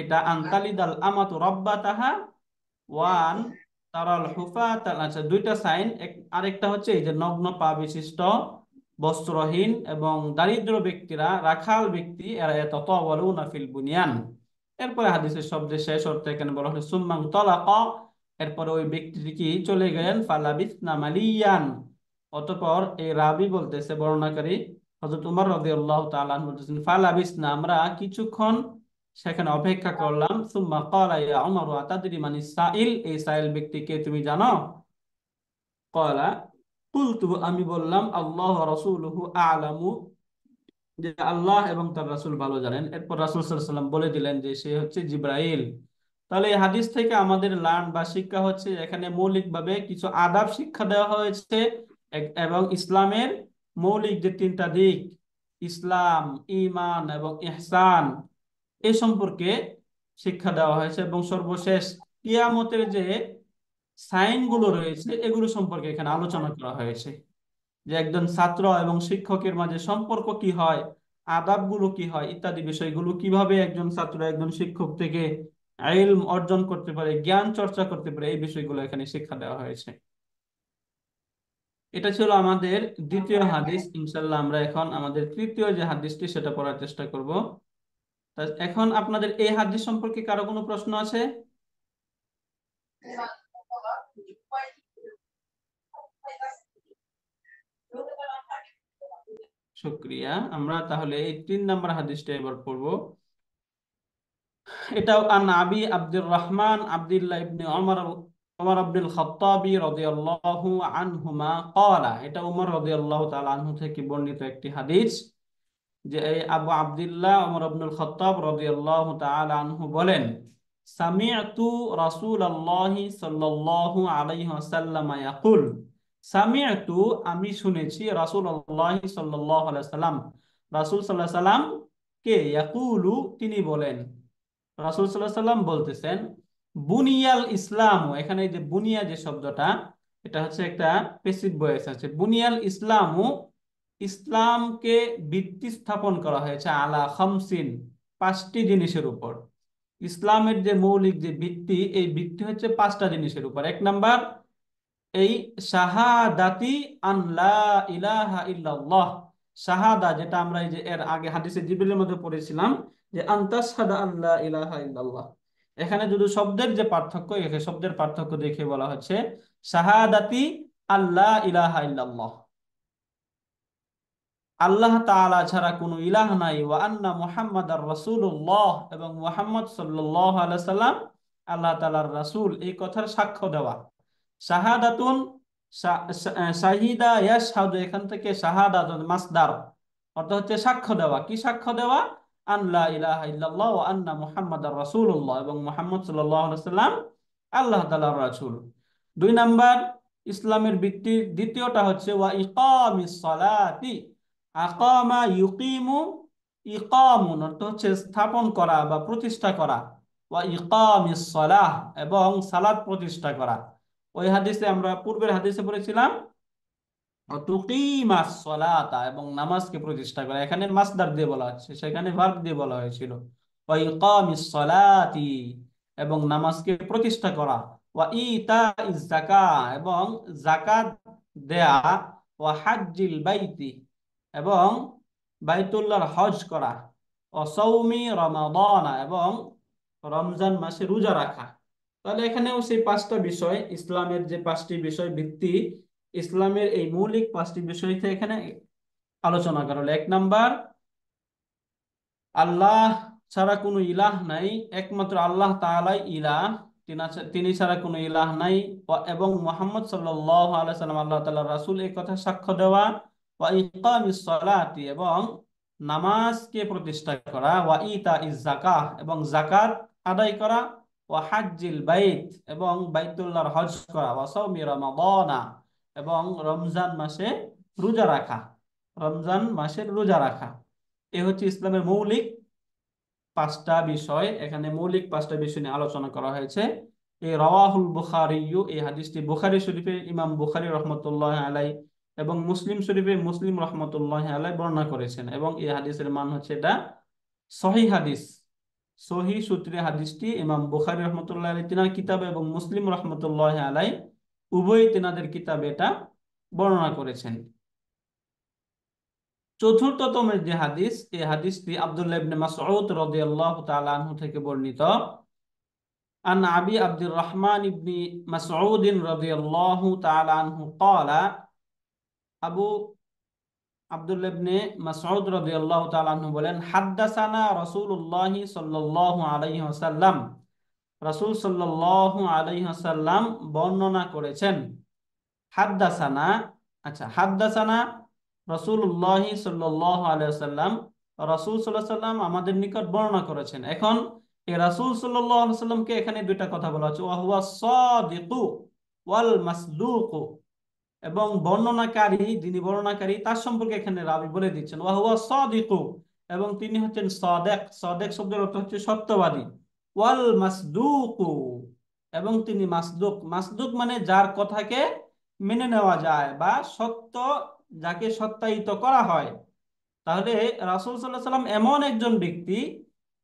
এটা আন্তালিদাল আমাতু রব্বা তাহা ওয়ান তারাল হুফা আচ্ছা দুইটা সাইন আরেকটা হচ্ছে এই যে নগ্ন পা বিশিষ্ট বস্ত্রহীন এবং দারিদ্র ব্যক্তিরা রাখাল ব্যক্তি এরা এত ফিল বুনিয়ান এরপরে হাদিসের শব্দের শেষ অর্থে এখানে বলা হলো সুম্মাং তলাক এরপরে ওই ব্যক্তিটি কি চলে গেলেন ফালাবিস নামালিয়ান অতপর এই রাবি বলতেছে বর্ণাকারী হজরত উমর রদি আল্লাহ তালান বলতেছেন ফাল আবিসনা আমরা কিছুক্ষণ সেখানে অপেক্ষা করলাম সুম্মা কলা ইয়া উমর মানে সাইল এই সাইল ব্যক্তিকে তুমি জানো কলা কুলতু আমি বললাম আল্লাহ রসুলহু আলামু যে আল্লাহ এবং তার রাসুল ভালো জানেন এরপর রাসুল সাল্লাম বলে দিলেন যে সে হচ্ছে জিব্রাইল তাহলে এই হাদিস থেকে আমাদের লার্ন বা শিক্ষা হচ্ছে এখানে মৌলিকভাবে কিছু আদাব শিক্ষা দেওয়া হয়েছে এবং ইসলামের মৌলিক যে তিনটা দিক ইসলাম ইমান এবং ইহসান এ সম্পর্কে শিক্ষা দেওয়া হয়েছে এবং সর্বশেষ কিয়ামতের যে সাইনগুলো রয়েছে এগুলো সম্পর্কে এখানে আলোচনা করা হয়েছে যে একজন ছাত্র এবং শিক্ষকের মাঝে সম্পর্ক কি হয় আদাবগুলো কি হয় ইত্যাদি বিষয়গুলো কিভাবে একজন ছাত্র একজন শিক্ষক থেকে আইল অর্জন করতে পারে জ্ঞান চর্চা করতে পারে এই বিষয়গুলো এখানে শিক্ষা দেওয়া হয়েছে এটা ছিল আমাদের দ্বিতীয় আচ্ছা। হাদিস ইনশাল্লাহ আমরা এখন আমাদের তৃতীয় যে হাদিসটি সেটা পড়ার চেষ্টা করব এখন আপনাদের এই হাদিস সম্পর্কে কারো কোনো প্রশ্ন আছে শুক্রিয়া আমরা তাহলে এই তিন নম্বর হাদিসটা এবার পড়ব এটাও আন আবি আব্দুর রহমান আব্দুল্লাহ ইবনে ওমর উমর আব্দুল খত্তাবি রাদিয়াল্লাহু আনহুমা ক্বালা এটা উমর রাদিয়াল্লাহু তাআলা আনহু থেকে বর্ণিত একটি হাদিস যে এই আবু আব্দুল্লাহ উমর আব্দুল খত্তাব রাদিয়াল্লাহু তাআলা আনহু বলেন সামিআতু রাসূলাল্লাহি সাল্লাল্লাহু আলাইহি ওয়াসাল্লাম ইয়াকুল সামিআতু আমি শুনেছি রাসূলুল্লাহি সাল্লাল্লাহু আলাইহি সাল্লাম রাসূল সাল্লাল্লাহু সাল্লাম কে ইয়াকুলু তিনি বলেন রাসূল সাল্লাল্লাহু সাল্লাম বলতেছেন বুনিয়াল ইসলাম এখানে যে বুনিয়া যে শব্দটা এটা হচ্ছে একটা পেসিভ বয়েস আছে বুনিয়াল ইসলামু ইসলামকে ভিত্তি স্থাপন করা হয়েছে আলা খামসিন পাঁচটি জিনিসের উপর ইসলামের যে মৌলিক যে ভিত্তি এই ভিত্তি হচ্ছে পাঁচটা জিনিসের উপর এক নাম্বার এই শাহাদাতি আনলা ইলাহা ইল্লাল্লাহ শাহাদা যেটা আমরা এই যে এর আগে হাদিসে জিবিলের মধ্যে পড়েছিলাম যে আন্তাসাদা আল্লাহ ইলাহা ইল্লাল্লাহ এখানে দুটো শব্দের যে পার্থক্য শব্দের পার্থক্য দেখে বলা হচ্ছে শাহাদাতি আল্লাহ ইলাহা ইল্লাল্লাহ আল্লাহ তাআলা ছাড়া কোনো ইলাহ নাই ওয়া আন্না মুহাম্মাদার রাসূলুল্লাহ এবং মুহাম্মদ সাল্লাল্লাহু আলাইহি সাল্লাম আল্লাহ তাআলার রাসূল এই কথার সাক্ষ্য দেওয়া শাহাদাতুন শাহিদা ইয়াশহাদু এখান থেকে শাহাদাতুন মাসদার অর্থ হচ্ছে সাক্ষ্য দেওয়া কি সাক্ষ্য দেওয়া আনলা ইলাহ ইল্লাল্লাহ ও আন্না মুহাম্মদ রাসুল্লাহ এবং মোহাম্মদ সাল্লাহ সাল্লাম আল্লাহ তালা রাসুল দুই নাম্বার ইসলামের ভিত্তি দ্বিতীয়টা হচ্ছে ওয়া ইকামিসলাতি আকামা ইউকিমু ইকামুন অর্থ হচ্ছে স্থাপন করা বা প্রতিষ্ঠা করা ওয়া ইকামিসলাহ এবং সালাত প্রতিষ্ঠা করা ওই হাদিসে আমরা পূর্বের হাদিসে পড়েছিলাম এবং নামাজকে প্রতিষ্ঠা করা এখানে মাসদার দিয়ে বলা হচ্ছে সেখানে ভার্ব দিয়ে বলা হয়েছিল এবং নামাজকে প্রতিষ্ঠা করা এবং জাকাত দেয়া ও হাজিল বাইতি এবং হজ করা ও সৌমি এবং রমজান মাসে রোজা রাখা তাহলে এখানেও সেই পাঁচটা বিষয় ইসলামের যে পাঁচটি বিষয় ভিত্তি ইসলামের এই মৌলিক পাঁচটি বিষয়তে এখানে আলোচনা করা হলো এক নাম্বার আল্লাহ ছাড়া কোনো ইলাহ নাই একমাত্র আল্লাহ তালাই ইলাহ তিনি ছাড়া কোনো ইলাহ নাই এবং মোহাম্মদ সাল্লাহ আলাইসাল্লাম আল্লাহ তাল্লাহ রাসুল এই কথা সাক্ষ্য দেওয়া ওয়া ইকামিসলাতি এবং নামাজকে প্রতিষ্ঠা করা ওয়া ইতা ইজ জাকাহ এবং জাকাত আদায় করা ও হাজিল বাইত এবং বাইতুল্লাহর হজ করা ওয়া সৌমি রমাদানা এবং রমজান মাসে রোজা রাখা রমজান মাসের রোজা রাখা এ হচ্ছে ইসলামের মৌলিক পাঁচটা বিষয় এখানে মৌলিক পাঁচটা বিষয় নিয়ে আলোচনা করা হয়েছে এই রওয়াহুল ইউ এই হাদিসটি বুখারি শরীফে ইমাম বুখারি রহমতুল্লাহ আলাই এবং মুসলিম শরীফে মুসলিম রহমতুল্লাহ আলাই বর্ণনা করেছেন এবং এই হাদিসের মান হচ্ছে এটা সহি হাদিস সহি সূত্রে হাদিসটি ইমাম বুখারি রহমতুল্লাহ আলাই তিনার কিতাব এবং মুসলিম রহমতুল্লাহ আলাই উভয় তেনাদের কিতাবে এটা বর্ণনা করেছেন চতুর্থতমের যে হাদিস এই হাদিসটি আব্দুল্লাহ মাসউদ রাদিয়াল্লাহু তাআলা আনহু থেকে বর্ণিত আন আবি আব্দুর রহমান ইবনে মাসউদ রাদিয়াল্লাহু তাআলা আনহু ক্বালা আবু আব্দুল্লাহ ইবনে মাসউদ রাদিয়াল্লাহু তাআলা আনহু বলেন হাদ্দাসানা রাসূলুল্লাহি সাল্লাল্লাহু আলাইহি রাসুল সাল্লাহ আলহাসাল্লাম বর্ণনা করেছেন হাদ্দাসানা আচ্ছা হাদ্দাসানা রসুল্লাহ সাল্লাহ আলাইসাল্লাম রাসুল সাল্লাহ সাল্লাম আমাদের নিকট বর্ণনা করেছেন এখন এই রাসুল সাল্লাহ সাল্লামকে এখানে দুইটা কথা বলা হচ্ছে ওয়াহুয়া সদিকু ওয়াল মাসলুকু এবং বর্ণনাকারী যিনি বর্ণনাকারী তার সম্পর্কে এখানে রাবি বলে দিচ্ছেন ওয়াহুয়া সদিকু এবং তিনি হচ্ছেন সদেক সদেক শব্দের অর্থ হচ্ছে সত্যবাদী ওয়াল মাসদুকু এবং তিনি মাসদুক মাসদুক মানে যার কথাকে মেনে নেওয়া যায় বা সত্য যাকে সত্যায়িত করা হয় তাহলে রাসুল সাল্লাহ সাল্লাম এমন একজন ব্যক্তি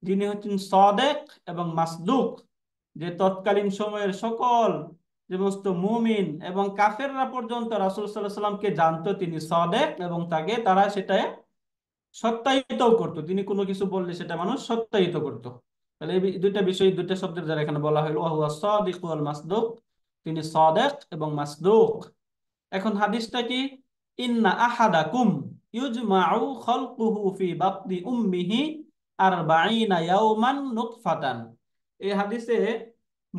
যিনি হচ্ছেন সদেক এবং মাসদুক যে তৎকালীন সময়ের সকল সমস্ত মুমিন এবং কাফেররা পর্যন্ত রাসুল সাল্লাহ সাল্লামকে জানতো তিনি সদেক এবং তাকে তারা সেটা সত্যায়িত করত তিনি কোনো কিছু বললে সেটা মানুষ সত্যায়িত করতো তাহলে মানে এই দুইটা বিষয় দুইটা শব্দের দ্বারা এখানে বলা হলো ওয়াহুয়া সাদিক ওয়াল মাসদুক তিনি সাদেক এবং মাসদুক এখন হাদিসটা কি ইন্না আহাদাকুম ইউজমাউ খালকুহু ফি বাতনি উম্মিহি আরবাঈনা ইয়াওমান নুতফাতান এই হাদিসে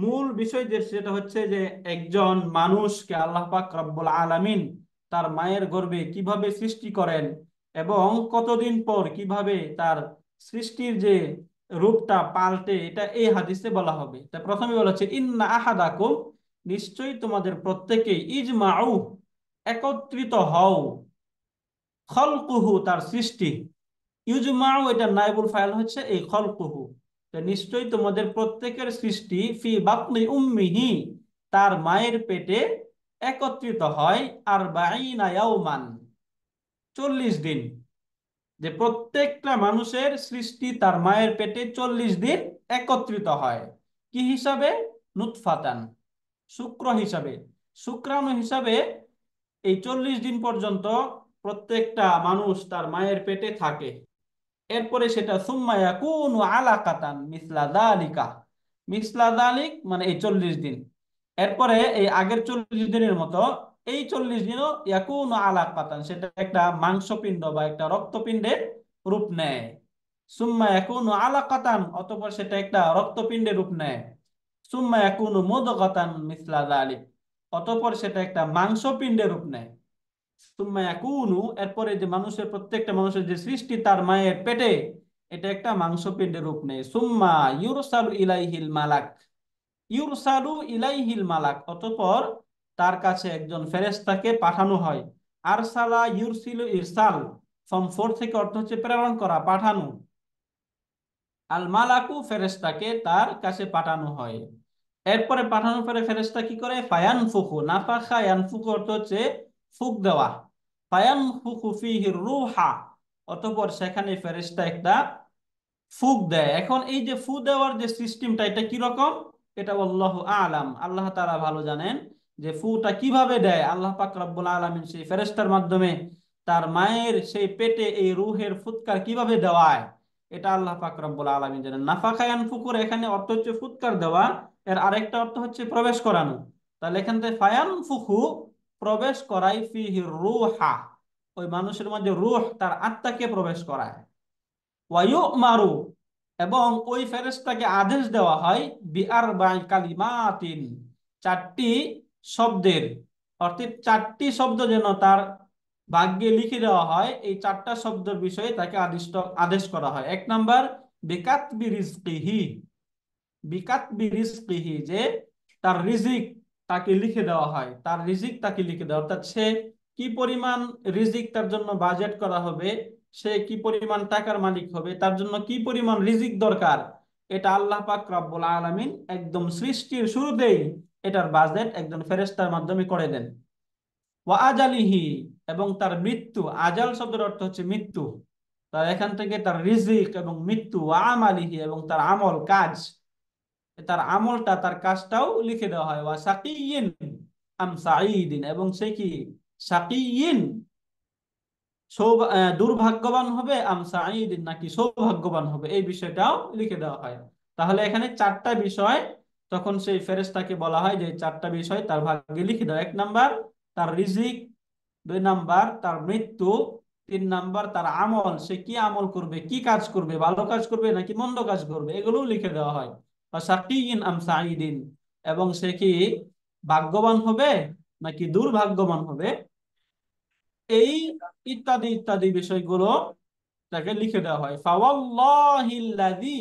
মূল বিষয় যে সেটা হচ্ছে যে একজন মানুষকে আল্লাহ পাক রব্বুল আলামিন তার মায়ের গর্ভে কিভাবে সৃষ্টি করেন এবং কতদিন পর কিভাবে তার সৃষ্টির যে রূপটা পাল্টে এটা এই হাদিসে বলা হবে তা প্রথমে বলা হচ্ছে ইন্না আহাদাকুম নিশ্চয়ই তোমাদের প্রত্যেকে ইজমাউ একত্রিত হও খলকুহু তার সৃষ্টি ইউজমাউ এটা নাইবুল ফাইল হচ্ছে এই খলকুহু নিশ্চয়ই তোমাদের প্রত্যেকের সৃষ্টি ফি বাকলি উম্মিহি তার মায়ের পেটে একত্রিত হয় আর বাইনা চল্লিশ দিন যে প্রত্যেকটা মানুষের সৃষ্টি তার মায়ের পেটে চল্লিশ দিন একত্রিত হয় কি হিসাবে নুৎফাতান শুক্র হিসাবে শুক্রাণু হিসাবে এই চল্লিশ দিন পর্যন্ত প্রত্যেকটা মানুষ তার মায়ের পেটে থাকে এরপরে সেটা সুম্মায়া কোন আলা কাতান মিসলা দালিকা মিসলা দালিক মানে এই চল্লিশ দিন এরপরে এই আগের চল্লিশ দিনের মতো এই চল্লিশ দিনও ইয়াকুন আলাক পাতান সেটা একটা মাংসপিণ্ড বা একটা রক্তপিণ্ডে রূপ নেয় সুম্মা অতপর সেটা একটা রূপ নেয় সুম্মা মিসলা অতপর সেটা একটা রূপ নেয় সুম্মা এরপরে যে মানুষের প্রত্যেকটা মানুষের যে সৃষ্টি তার মায়ের পেটে এটা একটা মাংসপিণ্ডের রূপ নেয় সুম্মা ইউরসালু ইলাইহিল মালাক ইউরসালু ইলাইহিল মালাক অতপর তার কাছে একজন ফেরেস্তাকে পাঠানো হয় আরসালা ইউরসিল ইরসাল ফর্ম ফোর থেকে অর্থ হচ্ছে প্রেরণ করা পাঠানো আল মালাকু ফেরেস্তাকে তার কাছে পাঠানো হয় এরপরে পাঠানোর পরে ফেরেস্তা কি করে ফায়ান ফুকু নাফাখা ইয়ান ফুকু অর্থ হচ্ছে ফুক দেওয়া ফায়ান ফুকু ফিহির রুহা অতপর সেখানে ফেরেস্তা একটা ফুক দেয় এখন এই যে ফু দেওয়ার যে সিস্টেমটা এটা কিরকম এটা আল্লাহ আলাম আল্লাহ তারা ভালো জানেন যে ফুটা কিভাবে দেয় আল্লাহ পাক রব্বুল আলমিন সেই ফেরেস্তার মাধ্যমে তার মায়ের সেই পেটে এই রুহের ফুৎকার কিভাবে দেওয়ায় এটা আল্লাহ পাক রব্বুল আলমিন জানেন খায়ান ফুকুর এখানে অর্থ হচ্ছে ফুৎকার দেওয়া এর আরেকটা অর্থ হচ্ছে প্রবেশ করানো তাহলে এখান থেকে ফায়ান ফুকু প্রবেশ করাই ফিহি রুহা ওই মানুষের মধ্যে রুহ তার আত্মাকে প্রবেশ করায় ওয়ায়ু মারু এবং ওই ফেরেস্তাকে আদেশ দেওয়া হয় বিআর বাই কালিমাতিন চারটি শব্দের অর্থাৎ চারটি শব্দ যেন তার ভাগ্যে লিখে দেওয়া হয় এই চারটা শব্দ বিষয়ে তাকে আদিষ্ট আদেশ করা হয় এক নাম্বার বেকাত বিরিজকিহি বিকাত বিরিজকিহি যে তার রিজিক তাকে লিখে দেওয়া হয় তার রিজিক তাকে লিখে দেওয়া অর্থাৎ সে কি পরিমাণ রিজিক তার জন্য বাজেট করা হবে সে কি পরিমাণ টাকার মালিক হবে তার জন্য কি পরিমাণ রিজিক দরকার এটা আল্লাহ পাক রাব্বুল আলামিন একদম সৃষ্টির শুরুতেই এটার বাজেট একজন ফেরেস্তার মাধ্যমে করে দেন ওয়া আজালিহি এবং তার মৃত্যু আজাল শব্দের অর্থ হচ্ছে মৃত্যু তার এখান থেকে তার রিজিক এবং মৃত্যু আমালিহি এবং তার আমল কাজ তার আমলটা তার কাজটাও লিখে দেওয়া হয় ওয়া সাকিয়িন আম সাঈদিন এবং সে কি সাকিয়িন দুর্ভাগ্যবান হবে আম সাঈদিন নাকি সৌভাগ্যবান হবে এই বিষয়টাও লিখে দেওয়া হয় তাহলে এখানে চারটা বিষয় তখন সেই ফেরেস্তাকে বলা হয় যে চারটা বিষয় তার ভাগ্যে লিখে দাও এক নাম্বার তার রিজিক দুই নাম্বার তার মৃত্যু তিন নাম্বার তার আমল সে কি আমল করবে কি কাজ করবে ভালো কাজ করবে নাকি মন্দ কাজ করবে এগুলো লিখে দেওয়া হয় সাকিন আম সাইদিন এবং সে কি ভাগ্যবান হবে নাকি দুর্ভাগ্যবান হবে এই ইত্যাদি ইত্যাদি বিষয়গুলো তাকে লিখে দেওয়া হয় ফাওয়াল্লাহিল্লাযী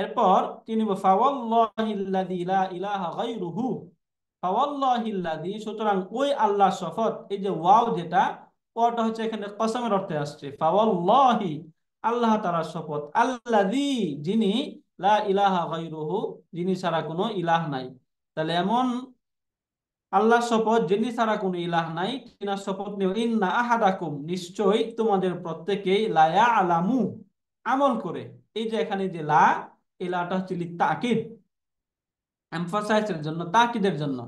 এরপর তিনি সুতরাং ওই আল্লাহ শপথ এই যে ওয়াও যেটা ওয়াটা হচ্ছে এখানে কসমের অর্থে আসছে ফাওয়াল্লাহি আল্লাহ তারা শপথ আল্লাহি যিনি লা যিনি ছাড়া কোনো ইলাহ নাই তাহলে এমন আল্লাহ শপথ যিনি ছাড়া কোনো ইলাহ নাই তিনার শপথ নেই ইন্না আহাদাকুম নিশ্চয়ই তোমাদের প্রত্যেকেই লায়া আলামু আমল করে এই যে এখানে যে লা এলাটা হচ্ছে তাকিদ এমফাসাইজের জন্য তাকিদের জন্য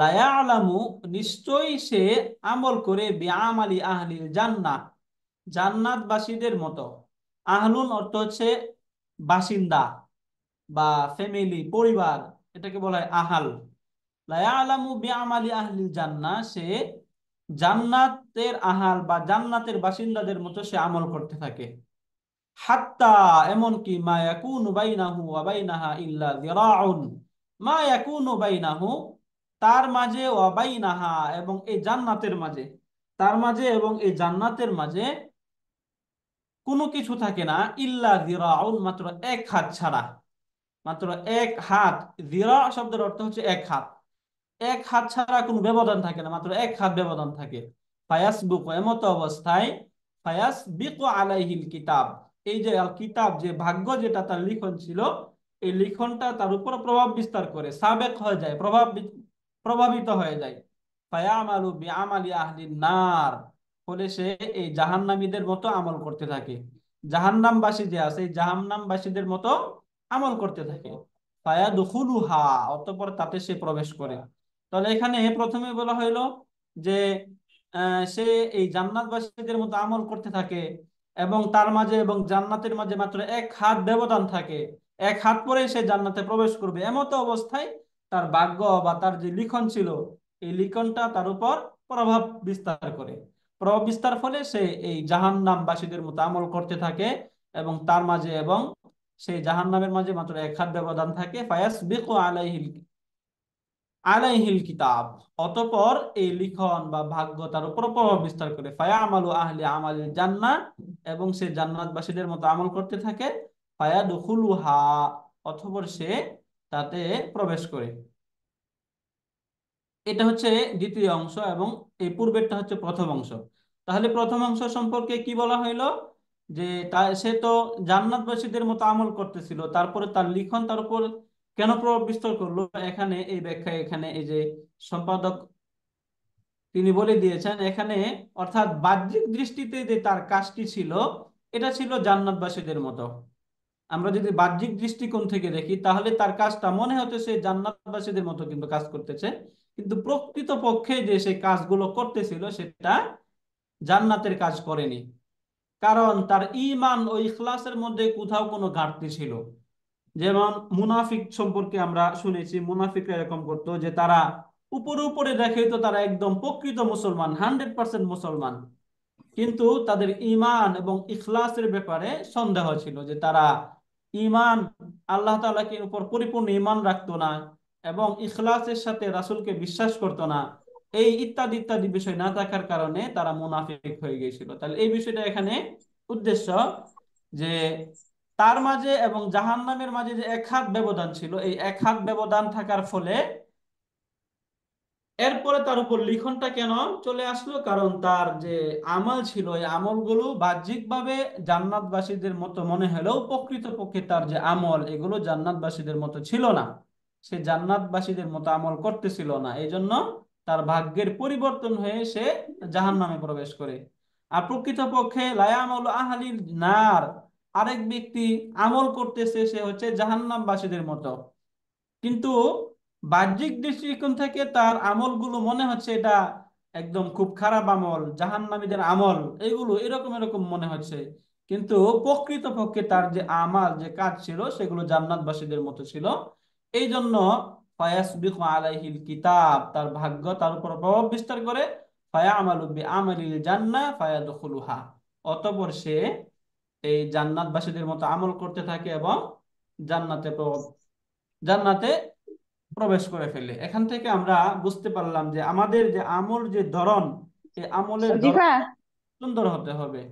লায়া আলামু নিশ্চয়ই সে আমল করে বিআমালি আহলিল জান্নাত জান্নাতবাসীদের মতো আহলুন অর্থ হচ্ছে বাসিন্দা বা ফ্যামিলি পরিবার এটাকে বলা হয় আহাল লায়া আলামু বিআমালি আহলিল জান্না সে জান্নাতের আহাল বা জান্নাতের বাসিন্দাদের মতো সে আমল করতে থাকে হাত্তা এমনকি তার মাঝে এবং এই জান্নাতের মাঝে তার মাঝে এবং এই জান্নাতের মাঝে কোনো কিছু থাকে না ইল্লা জিরাউন মাত্র এক হাত ছাড়া মাত্র এক হাত জিরা শব্দের অর্থ হচ্ছে এক হাত এক হাত ছাড়া কোনো ব্যবধান থাকে না মাত্র এক হাত ব্যবধান থাকে ফায়াস বুক এমত অবস্থায় ফায়াস বিক আলাইহিল কিতাব এই যে কিতাব যে ভাগ্য যেটা তার লিখন ছিল এই লিখনটা তার উপর প্রভাব বিস্তার করে সাবেক হয়ে যায় প্রভাব প্রভাবিত হয়ে যায় নার ফলে সে এই জাহান্নামীদের মতো আমল করতে থাকে জাহান্নামবাসী যে আছে জাহান্নামবাসীদের মতো আমল করতে থাকে ফায়াদুখুলুহা তাতে সে প্রবেশ করে তাহলে এখানে প্রথমে বলা হইলো যে সে এই জান্নাতবাসীদের মতো আমল করতে থাকে এবং তার মাঝে এবং জান্নাতের মাঝে মাত্র এক হাত ব্যবধান থাকে এক হাত পরে সে জান্নাতে প্রবেশ করবে এমত অবস্থায় তার ভাগ্য বা তার যে লিখন ছিল এই লিখনটা তার উপর প্রভাব বিস্তার করে প্রভাব বিস্তার ফলে সে এই জাহান নামবাসীদের মতো আমল করতে থাকে এবং তার মাঝে এবং সেই জাহান নামের মাঝে মাত্র এক হাত ব্যবধান থাকে ফায়াস বিকু আলাইহিল আলাইহিল কিতাব অতপর এই লিখন বা ভাগ্য তার উপর প্রভাব বিস্তার করে ফায়া আমালু আহলে আমাল জান্না এবং সে জান্নাতবাসীদের মতো আমল করতে থাকে ফায়া দুখুলুহা অথবর সে তাতে প্রবেশ করে এটা হচ্ছে দ্বিতীয় অংশ এবং এই পূর্বেরটা হচ্ছে প্রথম অংশ তাহলে প্রথম অংশ সম্পর্কে কি বলা হইলো যে সে তো জান্নাতবাসীদের মতো আমল করতেছিল তারপরে তার লিখন তার উপর কেন প্রভাব বিস্তার করলো এখানে এই ব্যাখ্যা এখানে এই যে সম্পাদক তিনি বলে দিয়েছেন এখানে অর্থাৎ বাহ্যিক দৃষ্টিতে যে তার কাজটি ছিল এটা ছিল জান্নাতবাসীদের মতো আমরা যদি বাহ্যিক দৃষ্টিকোণ থেকে দেখি তাহলে তার কাজটা মনে হতে সে জান্নাতবাসীদের মতো কিন্তু কাজ করতেছে কিন্তু প্রকৃত পক্ষে যে সে কাজগুলো করতেছিল সেটা জান্নাতের কাজ করেনি কারণ তার ইমান ও ইখলাসের মধ্যে কোথাও কোনো ঘাটতি ছিল যেমন মুনাফিক সম্পর্কে আমরা শুনেছি মুনাফিকরা এরকম করতো যে তারা উপরে উপরে দেখে তো তারা একদম প্রকৃত মুসলমান হান্ড্রেড পার্সেন্ট মুসলমান কিন্তু তাদের ইমান এবং ইখলাসের ব্যাপারে সন্দেহ ছিল যে তারা ইমান আল্লাহ তালাকে উপর পরিপূর্ণ ইমান রাখতো না এবং ইখলাসের সাথে রাসুলকে বিশ্বাস করতো না এই ইত্যাদি ইত্যাদি বিষয় না থাকার কারণে তারা মুনাফিক হয়ে গিয়েছিল তাহলে এই বিষয়টা এখানে উদ্দেশ্য যে তার মাঝে এবং জাহান নামের মাঝে যে এক হাত ব্যবধান ছিল এই এক হাত ব্যবধান থাকার ফলে এরপরে তার উপর লিখনটা কেন চলে আসলো কারণ তার যে আমল ছিল এই আমলগুলো বাহ্যিকভাবে জান্নাতবাসীদের মতো মনে হলেও প্রকৃতপক্ষে তার যে আমল এগুলো জান্নাতবাসীদের মতো ছিল না সে জান্নাতবাসীদের মতো আমল করতেছিল না এই জন্য তার ভাগ্যের পরিবর্তন হয়ে সে জাহান নামে প্রবেশ করে আর প্রকৃতপক্ষে লায়ামল আহালির নার আরেক ব্যক্তি আমল করতেছে সে হচ্ছে জাহান্নামবাসীদের মতো কিন্তু বাহ্যিক দৃষ্টিকোণ থেকে তার আমলগুলো মনে হচ্ছে এটা একদম খুব খারাপ আমল জাহান্নামীদের আমল এগুলো এরকম এরকম মনে হচ্ছে কিন্তু প্রকৃত পক্ষে তার যে আমাল যে কাজ ছিল সেগুলো জান্নাতবাসীদের মতো ছিল এই জন্য আলাইহিল কিতাব তার ভাগ্য তার উপর প্রভাব বিস্তার করে ফায়া আমালুবি আমালিল জান্না ফায়া দখলুহা অতপর সে এই জান্নাতবাসীদের মতো আমল করতে থাকে এবং জান্নাতে জান্নাতে প্রবেশ করে ফেলে এখান থেকে আমরা বুঝতে পারলাম যে আমাদের যে আমল যে ধরন এই আমলের সুন্দর হতে হবে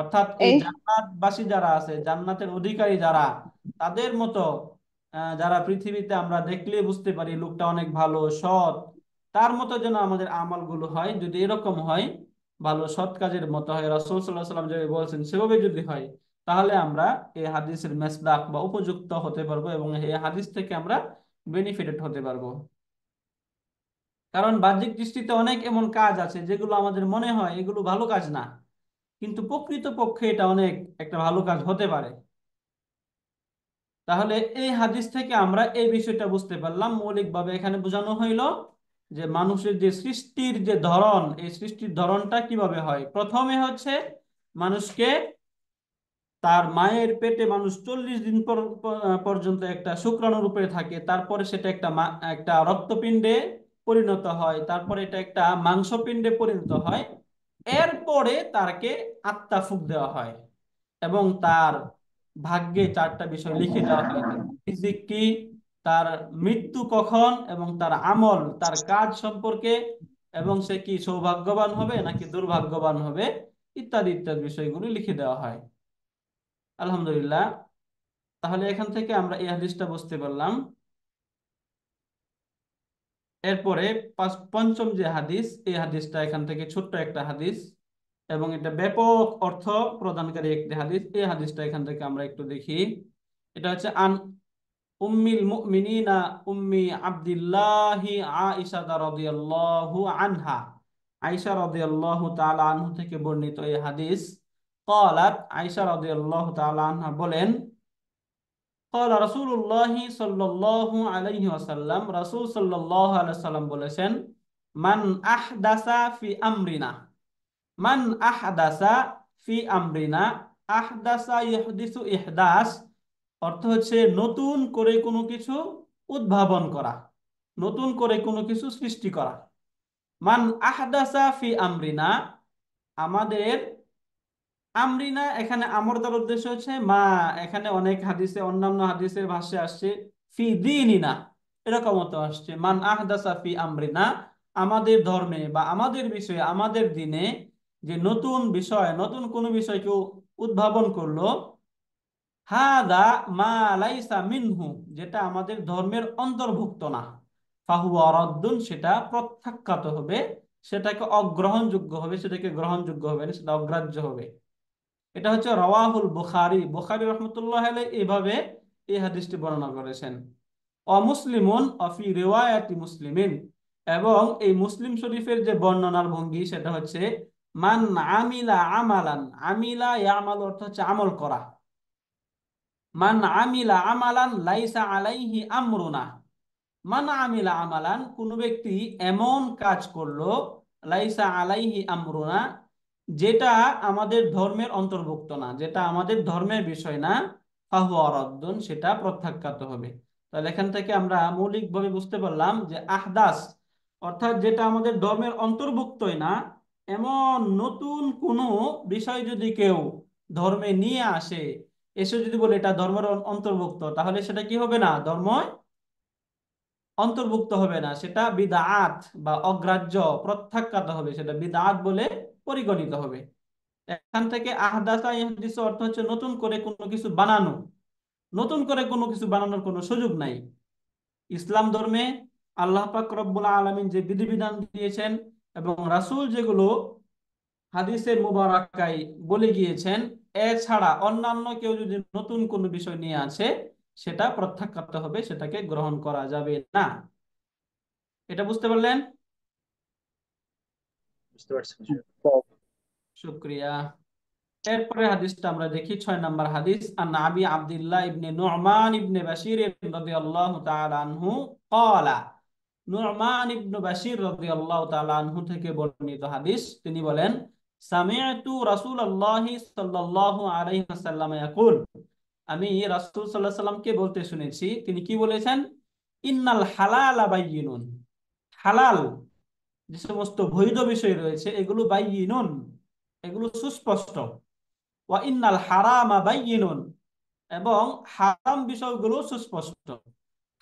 অর্থাৎ এই জান্নাতবাসী যারা আছে জান্নাতের অধিকারী যারা তাদের মতো যারা পৃথিবীতে আমরা দেখলে বুঝতে পারি লোকটা অনেক ভালো সৎ তার মতো যেন আমাদের আমলগুলো হয় যদি এরকম হয় ভালো সৎ কাজের মতো হয় রাসুল সাল্লাহ সাল্লাম যেভাবে বলছেন সেভাবে যদি হয় তাহলে আমরা এই হাদিসের মেসদাক বা উপযুক্ত হতে পারবো এবং এই হাদিস থেকে আমরা বেনিফিটেড হতে পারবো কারণ বাহ্যিক দৃষ্টিতে অনেক এমন কাজ আছে যেগুলো আমাদের মনে হয় এগুলো ভালো কাজ না কিন্তু প্রকৃত পক্ষে এটা অনেক একটা ভালো কাজ হতে পারে তাহলে এই হাদিস থেকে আমরা এই বিষয়টা বুঝতে পারলাম মৌলিকভাবে এখানে বোঝানো হইলো যে মানুষের যে সৃষ্টির যে ধরন এই সৃষ্টির ধরনটা কিভাবে হয় প্রথমে হচ্ছে মানুষকে তার মায়ের পেটে মানুষ চল্লিশ দিন পর্যন্ত একটা শুক্রাণু রূপে থাকে তারপরে সেটা একটা একটা রক্তপিণ্ডে পরিণত হয় তারপরে এটা একটা মাংসপিণ্ডে পরিণত হয় এরপরে তারকে আত্মা ফুক দেওয়া হয় এবং তার ভাগ্যে চারটা বিষয় লিখে দেওয়া হয় কি তার মৃত্যু কখন এবং তার আমল তার কাজ সম্পর্কে এবং সে কি সৌভাগ্যবান হবে নাকি দুর্ভাগ্যবান হবে ইত্যাদি ইত্যাদি বিষয়গুলি লিখে দেওয়া হয় আলহামদুলিল্লাহ তাহলে এখান থেকে আমরা এই হাদিসটা বুঝতে পারলাম এরপরে পঞ্চম যে হাদিস এই হাদিসটা এখান থেকে ছোট্ট একটা হাদিস এবং এটা ব্যাপক অর্থ প্রদানকারী একটি হাদিস এই হাদিসটা এখান থেকে আমরা একটু দেখি এটা হচ্ছে আন উম্মিল মুমিনিনা উম্মি আব্দুল্লাহি আয়েশা রাদিয়াল্লাহু আনহা আয়েশা রাদিয়াল্লাহু তাআলা আনহা থেকে বর্ণিত এই হাদিস قالت আয়েশা রাদিয়াল্লাহু তাআলা আনহা বলেন قال رسول الله صلى الله عليه وسلم রাসূল সাল্লাল্লাহু আলাইহি সাল্লাম বলেছেন মান আহদাসা ফি আমরিনা মান আহদাসা ফি আমরিনা আহদাসা ইহদিসু ইহদাস অর্থ হচ্ছে নতুন করে কোনো কিছু উদ্ভাবন করা নতুন করে কোনো কিছু সৃষ্টি করা মান আহদাসা ফি আমরিনা আমাদের আমরিনা এখানে আমরদার উদ্দেশ্য হচ্ছে মা এখানে অনেক হাদিসে অন্যান্য হাদিসের ভাষ্যে আসছে ফি দিনা এরকম তো আসছে মান আহদাসা ফি আমরিনা আমাদের ধর্মে বা আমাদের বিষয়ে আমাদের দিনে যে নতুন বিষয় নতুন কোনো বিষয় কেউ উদ্ভাবন করলো হাদা মা লাইসা মিনহু যেটা আমাদের ধর্মের অন্তর্ভুক্ত না ফাহু অরদ্দুন সেটা প্রত্যাখ্যাত হবে সেটাকে অগ্রহণযোগ্য হবে সেটাকে গ্রহণযোগ্য হবে না সেটা অগ্রাহ্য হবে এটা হচ্ছে রওয়াহুল বুখারি বুখারি রহমতুল্লাহ এইভাবে এই হাদিসটি বর্ণনা করেছেন অমুসলিমন অফি রেওয়ায়াতি মুসলিমিন এবং এই মুসলিম শরীফের যে বর্ণনার ভঙ্গি সেটা হচ্ছে মান আমিলা আমালান আমিলা ইয়ামাল অর্থ হচ্ছে আমল করা মান আমিলা আমালান লাইসা আলাইহি আমরুনা মান আমিলা আমালান কোন ব্যক্তি এমন কাজ করলো লাইসা আলাইহি আমরুনা যেটা আমাদের ধর্মের অন্তর্ভুক্ত না যেটা আমাদের ধর্মের বিষয় না ফাহু অরদ্দন সেটা প্রত্যাখ্যাত হবে তাহলে এখান থেকে আমরা মৌলিকভাবে বুঝতে পারলাম যে আহদাস অর্থাৎ যেটা আমাদের ধর্মের অন্তর্ভুক্তই না এমন নতুন কোনো বিষয় যদি কেউ ধর্মে নিয়ে আসে এসে যদি বলে এটা ধর্মের অন্তর্ভুক্ত তাহলে সেটা কি হবে না ধর্ম অন্তর্ভুক্ত হবে না সেটা বিদাত বা অগ্রাহ্য প্রত্যাখ্যাত হবে সেটা বিদাত বলে পরিগণিত হবে এখান থেকে আহদাসা অর্থ হচ্ছে নতুন করে কোনো কিছু বানানো নতুন করে কোনো কিছু বানানোর কোনো সুযোগ নাই ইসলাম ধর্মে আল্লাহ পাক রব্বুল আলমিন যে বিধিবিধান দিয়েছেন এবং রাসুল যেগুলো হাদিসের মুবারাকায় বলে গিয়েছেন এছাড়া অন্যান্য কেউ যদি নতুন কোন বিষয় নিয়ে আসে সেটা প্রত্যাখ্যাত হবে সেটাকে গ্রহণ করা যাবে না এটা বুঝতে পারলেন হ্যাঁ। হাদিসটা আমরা দেখি ছয় নম্বর হাদিস আব্দুল্লাহ আনহু থেকে বর্ণিত হাদিস তিনি বলেন সামিয়াতু রাসুল আল্লাহি ইয়াকুল আমি রাসুল বলতে শুনেছি তিনি কি বলেছেন ইন্নাল হালাল হালাল যে সমস্ত বৈধ বিষয় রয়েছে এগুলো বাইনুন এগুলো সুস্পষ্ট ওয়া ইন্নাল এবং হারাম বিষয়গুলো সুস্পষ্ট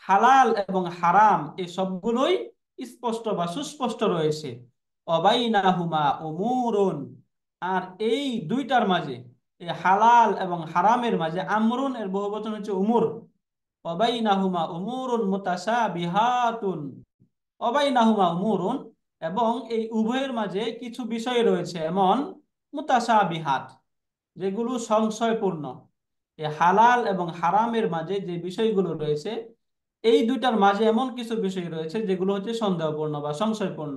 হালাল এবং হারাম এই সবগুলোই স্পষ্ট বা সুস্পষ্ট রয়েছে অবাইনাহুমা ওমুরুন আর এই দুইটার মাঝে এই হালাল এবং হারামের মাঝে আমরুন এর বহু বচন হচ্ছে উমুর অবাইনাহুমা উমুরুন মোতাসা বিহাতুন অবাইনাহুমা উমুরুন এবং এই উভয়ের মাঝে কিছু বিষয় রয়েছে এমন মুতাসা বিহাত যেগুলো সংশয়পূর্ণ হালাল এবং হারামের মাঝে যে বিষয়গুলো রয়েছে এই দুইটার মাঝে এমন কিছু বিষয় রয়েছে যেগুলো হচ্ছে সন্দেহপূর্ণ বা সংশয়পূর্ণ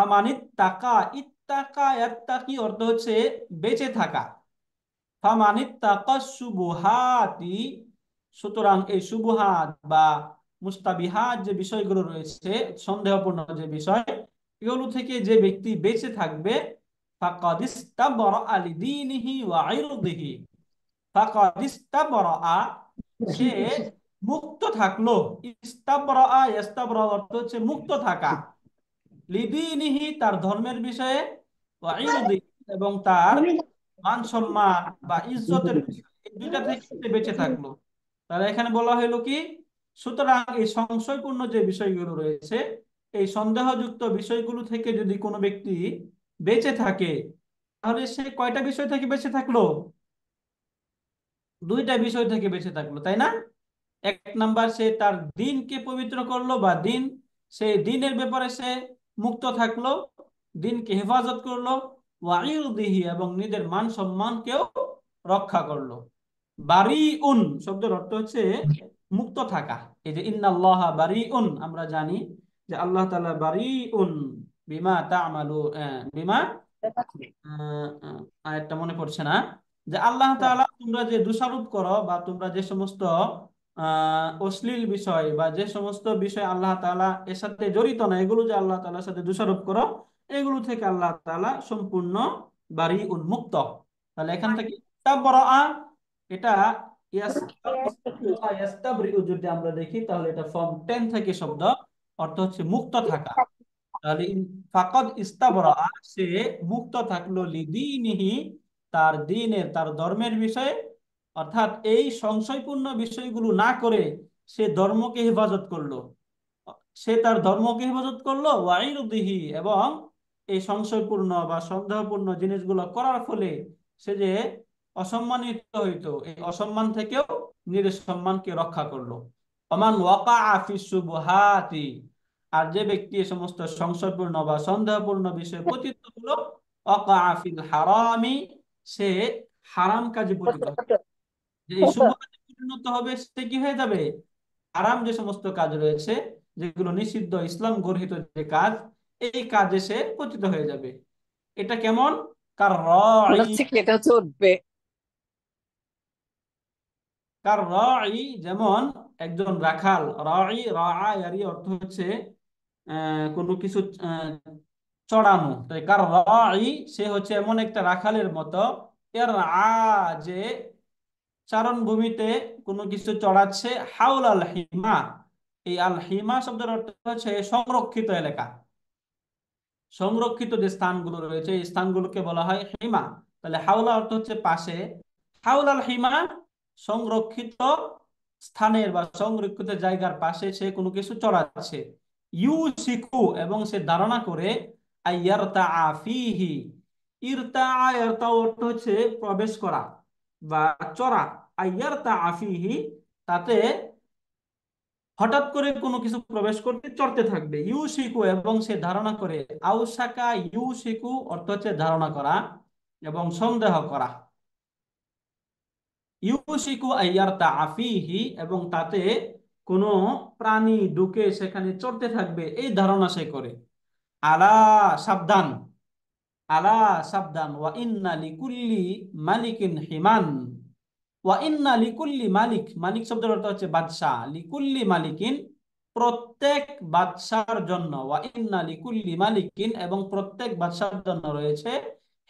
অর্থ হচ্ছে বেঁচে থাকা সুতরাং এই সুবুহাত বা মুস্তাবিহাত যে বিষয়গুলো রয়েছে সন্দেহপূর্ণ যে বিষয় এগুলো থেকে যে ব্যক্তি বেঁচে থাকবে সে মুক্ত থাকলো ইস্তাবরা ইস্তাবরা অর্থ হচ্ছে মুক্ত থাকা লিদিনিহি তার ধর্মের বিষয়ে এবং তার মান সম্মান বা ইজ্জতের দুইটা থেকে বেঁচে থাকলো তাহলে এখানে বলা হইলো কি সুতরাং এই সংশয়পূর্ণ যে বিষয়গুলো রয়েছে এই সন্দেহযুক্ত বিষয়গুলো থেকে যদি কোনো ব্যক্তি বেঁচে থাকে তাহলে সে কয়টা বিষয় থেকে বেঁচে থাকলো দুইটা বিষয় থেকে বেঁচে থাকলো তাই না এক নাম্বার সে তার দিনকে পবিত্র করলো বা দিন সে দিনের ব্যাপারে সে মুক্ত থাকলো দিনকে হেফাজত করলো ওয়াইদিহি এবং নিজের মান সম্মানকেও রক্ষা করলো বারি উন শব্দের অর্থ হচ্ছে মুক্ত থাকা এই যে ইন্নাল্লাহ বারি উন আমরা জানি যে আল্লাহ তালা বারি উন বিমা তা তামালু বিমা একটা মনে পড়ছে না যে আল্লাহ তালা তোমরা যে দোষারোপ করো বা তোমরা যে সমস্ত অশ্লীল বিষয় বা যে সমস্ত বিষয় আল্লাহ তালা এর সাথে জড়িত না এগুলো যে আল্লাহ তালার সাথে দোষারোপ করো এগুলো থেকে আল্লাহ তালা সম্পূর্ণ বাড়ি উন্মুক্ত তাহলে এখান থেকে এটা যদি আমরা দেখি তাহলে এটা ফর্ম টেন থেকে শব্দ অর্থ হচ্ছে মুক্ত থাকা তাহলে ফাকদ ইস্তাবরা সে মুক্ত থাকলো লিদিনিহি তার দিনের তার ধর্মের বিষয়ে অর্থাৎ এই সংশয়পূর্ণ বিষয়গুলো না করে সে ধর্মকে হেফাজত করলো সে তার ধর্মকে হেফাজত করলো ওয়াইরুদ্দিহি এবং এই সংশয়পূর্ণ বা সন্দেহপূর্ণ জিনিসগুলো করার ফলে সে যে অসম্মানিত হইতো এই অসম্মান থেকেও নিজের সম্মানকে রক্ষা করলো অমান ওয়াকা আফিসুবহাতি আর যে ব্যক্তি সমস্ত সংশয়পূর্ণ বা সন্দেহপূর্ণ বিষয়ে পতিত হলো অকা আফিল হারামি সে হারাম কাজে পতিত যে এই শুভকাজে পরিণত হবে সে কি হয়ে যাবে আরাম যে সমস্ত কাজ রয়েছে যেগুলো নিষিদ্ধ ইসলাম গর্হিত যে কাজ এই কাজে সে পতিত হয়ে যাবে এটা কেমন কার আচ্ছা, এটা যেমন একজন রাখাল রাই রাই অর্থ হচ্ছে কোনো কিছু চড়ানো তাই কার রি সে হচ্ছে এমন একটা রাখালের মতো এর আ যে চারণ ভূমিতে কোনো কিছু চড়াচ্ছে হাউল আল হিমা এই আল হিমা শব্দের অর্থ হচ্ছে সংরক্ষিত এলাকা সংরক্ষিত যে স্থানগুলো রয়েছে এই স্থানগুলোকে বলা হয় হিমা তাহলে হাওলা অর্থ হচ্ছে পাশে হাউল আল হিমা সংরক্ষিত স্থানের বা সংরক্ষিত জায়গার পাশে সে কোনো কিছু চড়াচ্ছে ইউ শিখু এবং সে ধারণা করে আইয়ারতা আফিহি ইরতা আয়তা অর্থ হচ্ছে প্রবেশ করা বা চড়া আইয়ার তা আফিহি তাতে হঠাৎ করে কোনো কিছু প্রবেশ করতে চড়তে থাকবে ইউ শিকু এবং সে ধারণা করে আউসাকা ইউ শিকু অর্থ হচ্ছে ধারণা করা এবং সন্দেহ করা ইউ শিকু আইয়ার তা আফিহি এবং তাতে কোনো প্রাণী ঢুকে সেখানে চড়তে থাকবে এই ধারণা সে করে আলা সাবধান আলা সাবধান ওয়া ইন্না লিকুল্লি মালিকিন হিমান ওয়া ইন্না লিকুল্লি মালিক মালিক শব্দের অর্থ হচ্ছে বাদশাহ লিকুল্লি মালিকিন প্রত্যেক বাদশার জন্য ওয়া ইন্না লিকুল্লি মালিকিন এবং প্রত্যেক বাদশার জন্য রয়েছে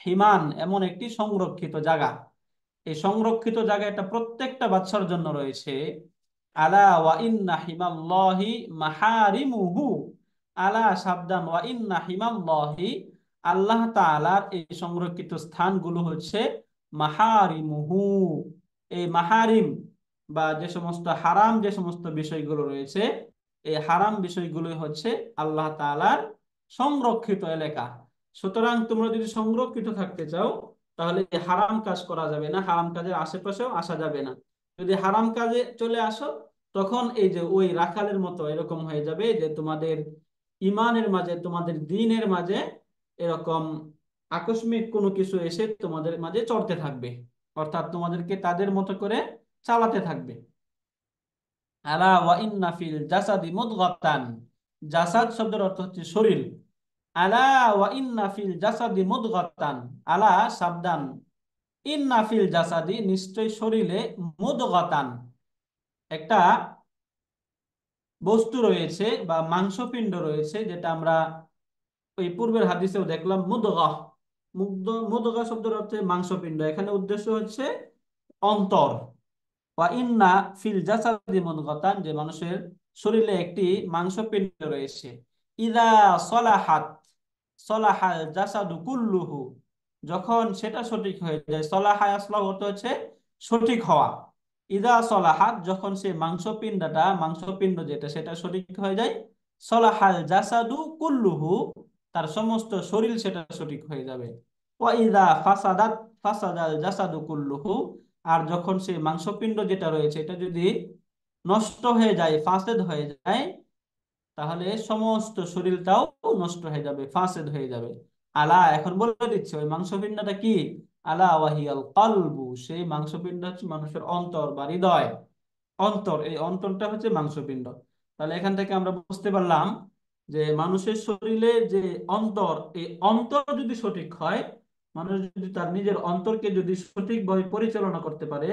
হিমান এমন একটি সংরক্ষিত জায়গা এই সংরক্ষিত জায়গা এটা প্রত্যেকটা বাদশার জন্য রয়েছে আলা ওয়া ইন্না হিমাল্লাহি মাহারিমুহু আলা সাবধান ওয়া ইন্না হিমাল্লাহি আল্লাহ তালার এই সংরক্ষিত স্থানগুলো হচ্ছে মাহারিমুহু এই মাহারিম বা যে সমস্ত হারাম যে সমস্ত বিষয়গুলো রয়েছে এই হারাম বিষয়গুলো হচ্ছে আল্লাহ তালার সংরক্ষিত এলাকা সুতরাং তোমরা যদি সংরক্ষিত থাকতে চাও তাহলে হারাম কাজ করা যাবে না হারাম কাজের আশেপাশেও আসা যাবে না যদি হারাম কাজে চলে আসো তখন এই যে ওই রাখালের মতো এরকম হয়ে যাবে যে তোমাদের ইমানের মাঝে তোমাদের দিনের মাঝে এরকম আকস্মিক কোনো কিছু এসে তোমাদের মাঝে চড়তে থাকবে অর্থাৎ তোমাদেরকে তাদের মতো করে চালাতে থাকবে আলা জাসাদি জাসাদ শব্দের অর্থ হচ্ছে শরীর আলা জাসাদি আলা জাসাদি নিশ্চয় শরীরে একটা বস্তু রয়েছে বা মাংসপিণ্ড রয়েছে যেটা আমরা ওই পূর্বের হাদিসেও দেখলাম মুদগা মুগ্ধ মুদগা শব্দের অর্থে মাংসপিণ্ড এখানে উদ্দেশ্য হচ্ছে অন্তর বা ইন্না ফিল জাসাদি মুদগতান যে মানুষের শরীরে একটি মাংসপিণ্ড রয়েছে ইদা সলাহাত সলাহাল জাসাদু কুল্লুহু যখন সেটা সঠিক হয়ে যায় সলাহা আসলা অর্থ হচ্ছে সঠিক হওয়া ইদা সলাহাত যখন সে মাংসপিণ্ডটা মাংসপিণ্ড যেটা সেটা সঠিক হয়ে যায় সলাহাল জাসাদু কুল্লুহু তার সমস্ত শরীর সেটা সঠিক হয়ে যাবে ওয়াইদা আর যখন সেই মাংসপিণ্ড যেটা রয়েছে এটা যদি নষ্ট হয়ে যায় ফাসেদ হয়ে যায় তাহলে সমস্ত শরীরটাও নষ্ট হয়ে যাবে ফাসেদ হয়ে যাবে আলা এখন বলে দিচ্ছে ওই মাংসপিণ্ডটা কি আলা ওয়াহিয়াল কলবু সেই মাংসপিণ্ড হচ্ছে মানুষের অন্তর বা হৃদয় অন্তর এই অন্তরটা হচ্ছে মাংসপিণ্ড তাহলে এখান থেকে আমরা বুঝতে পারলাম যে মানুষের শরীরে যে অন্তর এই অন্তর যদি সঠিক হয় মানুষ যদি তার নিজের অন্তরকে যদি সঠিকভাবে পরিচালনা করতে পারে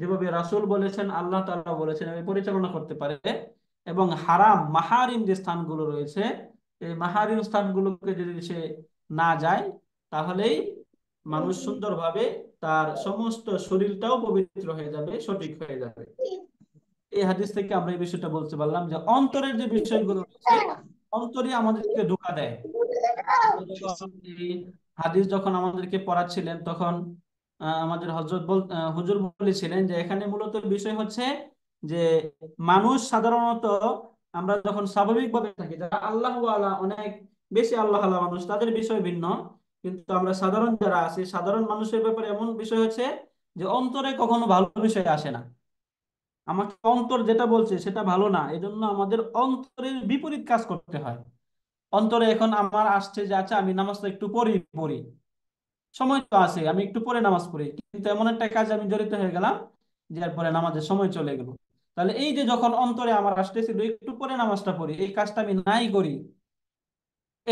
যেভাবে রাসুল বলেছেন আল্লাহ তালা বলেছেন পরিচালনা করতে পারে এবং হারাম মাহারিম যে স্থানগুলো রয়েছে এই মাহারিম স্থানগুলোকে যদি সে না যায় তাহলেই মানুষ সুন্দরভাবে তার সমস্ত শরীরটাও পবিত্র হয়ে যাবে সঠিক হয়ে যাবে এই হাদিস থেকে আমরা এই বিষয়টা বলতে পারলাম যে অন্তরের যে বিষয়গুলো রয়েছে অন্তরে আমাদেরকে ধোকা দেয় হাদিস যখন আমাদেরকে পড়াচ্ছিলেন তখন আমাদের হজরত বল হুজুর বলেছিলেন যে এখানে মূলত বিষয় হচ্ছে যে মানুষ সাধারণত আমরা যখন স্বাভাবিকভাবে থাকি যারা আল্লাহ অনেক বেশি আল্লাহ আল্লাহ মানুষ তাদের বিষয় ভিন্ন কিন্তু আমরা সাধারণ যারা আছি সাধারণ মানুষের ব্যাপারে এমন বিষয় হচ্ছে যে অন্তরে কখনো ভালো বিষয় আসে না আমাকে অন্তর যেটা বলছে সেটা ভালো না এজন্য আমাদের অন্তরের বিপরীত কাজ করতে হয় অন্তরে এখন আমার আসছে যে আছে আচ্ছা, আমি নামাজটা একটু পড়ি পড়ি সময় তো আছে আমি একটু পরে নামাজ পড়ি কিন্তু এমন একটা কাজ আমি জড়িত হয়ে গেলাম যার পরে নামাজের সময় চলে গেল তাহলে এই যে যখন অন্তরে আমার আসতেছিল একটু পরে নামাজটা পড়ি এই কাজটা আমি নাই করি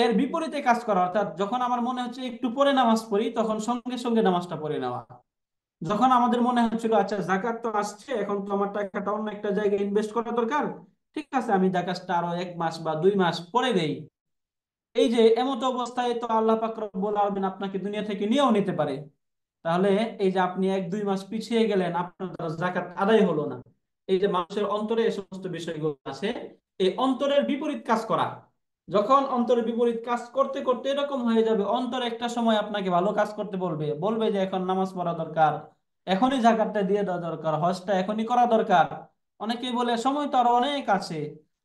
এর বিপরীতে কাজ করা অর্থাৎ যখন আমার মনে হচ্ছে একটু পরে নামাজ পড়ি তখন সঙ্গে সঙ্গে নামাজটা পড়ে নেওয়া যখন আমাদের মনে হচ্ছিল আচ্ছা জাকাত তো আসছে এখন তো আমার টাকাটা অন্য একটা জায়গায় ইনভেস্ট করা দরকার ঠিক আছে আমি জাকাতটা আরো এক মাস বা দুই মাস পরে দেই এই যে এমত অবস্থায় তো আল্লাহ পাক রব্বুল আলামিন আপনাকে দুনিয়া থেকে নিয়েও নিতে পারে তাহলে এই যে আপনি এক দুই মাস পিছিয়ে গেলেন আপনার দ্বারা জাকাত আদায় হলো না এই যে মানুষের অন্তরে এই সমস্ত বিষয়গুলো আছে এই অন্তরের বিপরীত কাজ করা যখন অন্তরে বিপরীত কাজ করতে করতে এরকম হয়ে যাবে অন্তর একটা সময় আপনাকে ভালো কাজ করতে বলবে বলবে যে এখন নামাজ পড়া দরকার এখনই জাকাতটা দিয়ে দেওয়া দরকার হজটা এখনই করা দরকার অনেকে বলে সময় তো আরো অনেক আছে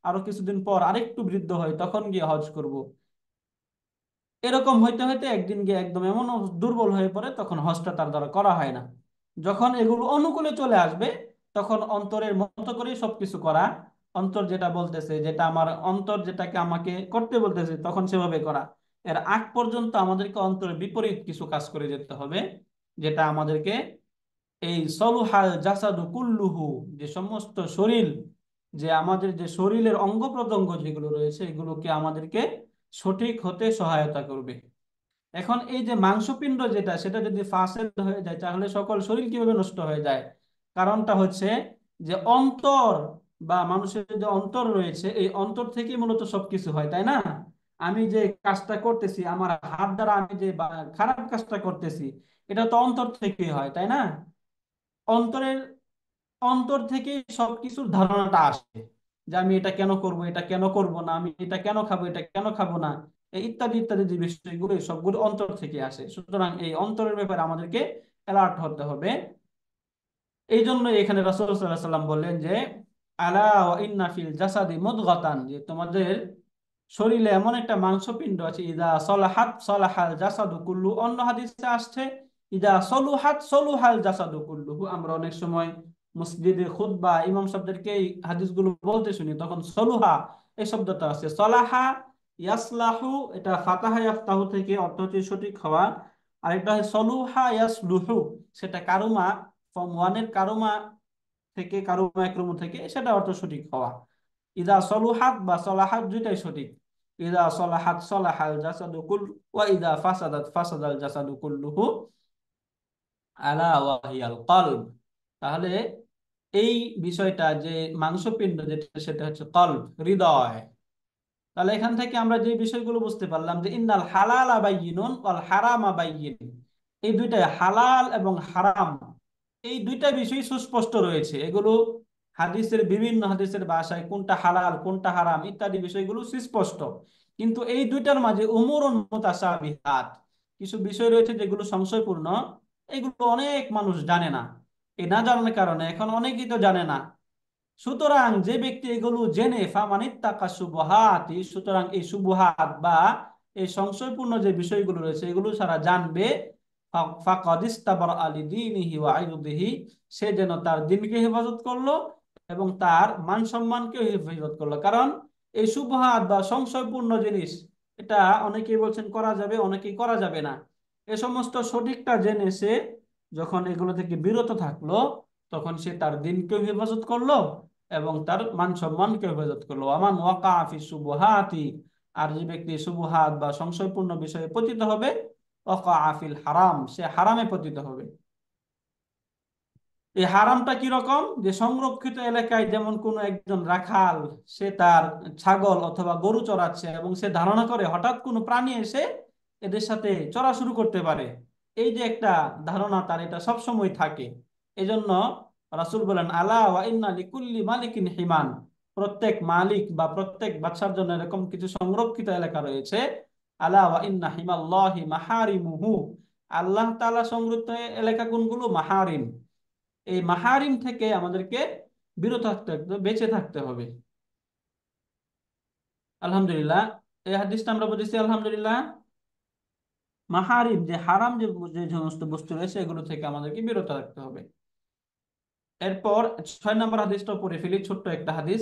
আরো কিছুদিন পর আরেকটু বৃদ্ধ হয় তখন গিয়ে হজ করব। এরকম হইতে হইতে একদিন গিয়ে একদম এমন দুর্বল হয়ে পড়ে তখন হজটা তার দ্বারা করা হয় না যখন এগুলো অনুকূলে চলে আসবে তখন অন্তরের মতো করে সবকিছু করা অন্তর যেটা বলতেছে যেটা আমার অন্তর যেটাকে আমাকে করতে বলতেছে তখন সেভাবে করা এর আগ পর্যন্ত আমাদেরকে অন্তরের বিপরীত কিছু কাজ করে যেতে হবে যেটা আমাদেরকে এই সলুহাল জাসাদু কুল্লুহু যে সমস্ত শরীর যে আমাদের যে শরীরের অঙ্গ প্রত্যঙ্গ যেগুলো রয়েছে এগুলোকে আমাদেরকে সঠিক হতে সহায়তা করবে এখন এই যে মাংসপিণ্ড যেটা সেটা যদি ফাঁসে হয়ে যায় তাহলে সকল শরীর কিভাবে নষ্ট হয়ে যায় কারণটা হচ্ছে যে অন্তর বা মানুষের যে অন্তর রয়েছে এই অন্তর থেকেই মূলত সবকিছু হয় তাই না আমি যে কাজটা করতেছি আমার হাত দ্বারা আমি যে খারাপ কাজটা করতেছি এটা তো অন্তর থেকে হয় তাই না অন্তরের অন্তর থেকে সবকিছুর ধারণাটা আসে যে আমি এটা কেন করব এটা কেন করব না আমি এটা কেন খাবো এটা কেন খাবো না এই ইত্যাদি ইত্যাদি যে বিষয়গুলো সবগুলো অন্তর থেকে আসে সুতরাং এই অন্তরের ব্যাপারে আমাদেরকে অ্যালার্ট হতে হবে এই জন্য এখানে রাসুল সাল্লাহ সাল্লাম বললেন যে আলা ইন্নাফিল জাসাদি মুদগতান যে তোমাদের শরীরে এমন একটা মাংসপিণ্ড আছে ইদা সলাহাত সলাহাল জাসাদু কুল্লু অন্য হাদিসে আসছে ইদা সলুহাত সলুহাল জাসাদু কুল্লুহু আমরা অনেক সময় মসজিদে বা ইমাম শব্দেরকে এই হাদিসগুলো বলতে শুনি তখন সলুহা এই শব্দটা আছে সলাহা ইয়াসলাহু এটা ফাতাহা ইয়াফতাহু থেকে অর্থ হচ্ছে সঠিক হওয়া আর এটা সলুহা ইয়াসলুহু সেটা কারুমা ফর্ম ওয়ানের কারুমা থেকে কারো একরমু থেকে সেটা অর্থ সঠিক হওয়া ইদা সলুহাত বা সলাহাত দুইটাই সঠিক ইদা সলাহাত সলাহাল জাসাদু কুল ওয়া ইদা ফাসাদাত ফাসাদাল জাসাদু কুল্লুহু আলা ওয়াহিয়াল কলব তাহলে এই বিষয়টা যে মাংসপিণ্ড যেটা সেটা হচ্ছে কলব হৃদয় তাহলে এখান থেকে আমরা যে বিষয়গুলো বুঝতে পারলাম যে ইন্নাল হালাল আবাইনুন ওয়াল হারাম আবাইন এই দুইটাই হালাল এবং হারাম এই দুইটা বিষয় সুস্পষ্ট রয়েছে এগুলো হাদিসের বিভিন্ন হাদিসের বাসায় কোনটা হালাল কোনটা হারাম ইত্যাদি বিষয়গুলো সুস্পষ্ট কিন্তু এই দুইটার মাঝে উমর মোতাসাবিহাত কিছু বিষয় রয়েছে যেগুলো সংশয়পূর্ণ এগুলো অনেক মানুষ জানে না এ না জানার কারণে এখন অনেকেই তো জানে না সুতরাং যে ব্যক্তি এগুলো জেনে ফামানিত্তাকা সুবহাতি সুতরাং এই সুবহাত বা এই সংশয়পূর্ণ যে বিষয়গুলো রয়েছে এগুলো সারা জানবে সে যেন তার দিনকে হেফাজত করলো এবং তার মান সম্মানকেও হেফাজত করলো কারণ এই সুবহাত বা সংশয়পূর্ণ জিনিস এটা অনেকেই বলছেন করা যাবে অনেকেই করা যাবে না এ সমস্ত সঠিকটা জেনে সে যখন এগুলো থেকে বিরত থাকলো তখন সে তার দিনকেও হেফাজত করলো এবং তার মান সম্মানকে হেফাজত করলো আমান ওয়াকা আফি সুবহাতি আর যে ব্যক্তি সুবহাত বা সংশয়পূর্ণ বিষয়ে পতিত হবে আফিল হারাম সে হারামে পতিত হবে এই হারামটা কিরকম যে সংরক্ষিত এলাকায় যেমন কোন একজন রাখাল সে তার ছাগল অথবা গরু চড়াচ্ছে এবং সে ধারণা করে হঠাৎ কোনো প্রাণী এসে এদের সাথে চড়া শুরু করতে পারে এই যে একটা ধারণা তার এটা সবসময় থাকে এজন্য রাসুল বলেন আলা ওয়াইন্না লিকুল্লি মালিকিন হিমান প্রত্যেক মালিক বা প্রত্যেক বাচ্চার জন্য এরকম কিছু সংরক্ষিত এলাকা রয়েছে আল্লাহ এলাকা কোনগুলো মাহারিম এই মাহারিম থেকে আমাদেরকে বিরত থাকতে বেঁচে থাকতে হবে আলহামদুলিল্লাহ এই হাদিসটা আমরা বুঝেছি আলহামদুলিল্লাহ মাহারিম যে হারাম যে যে সমস্ত বস্তু রয়েছে এগুলো থেকে আমাদেরকে বিরত রাখতে হবে এরপর ছয় নম্বর হাদিসটা পড়ে ফেলি ছোট্ট একটা হাদিস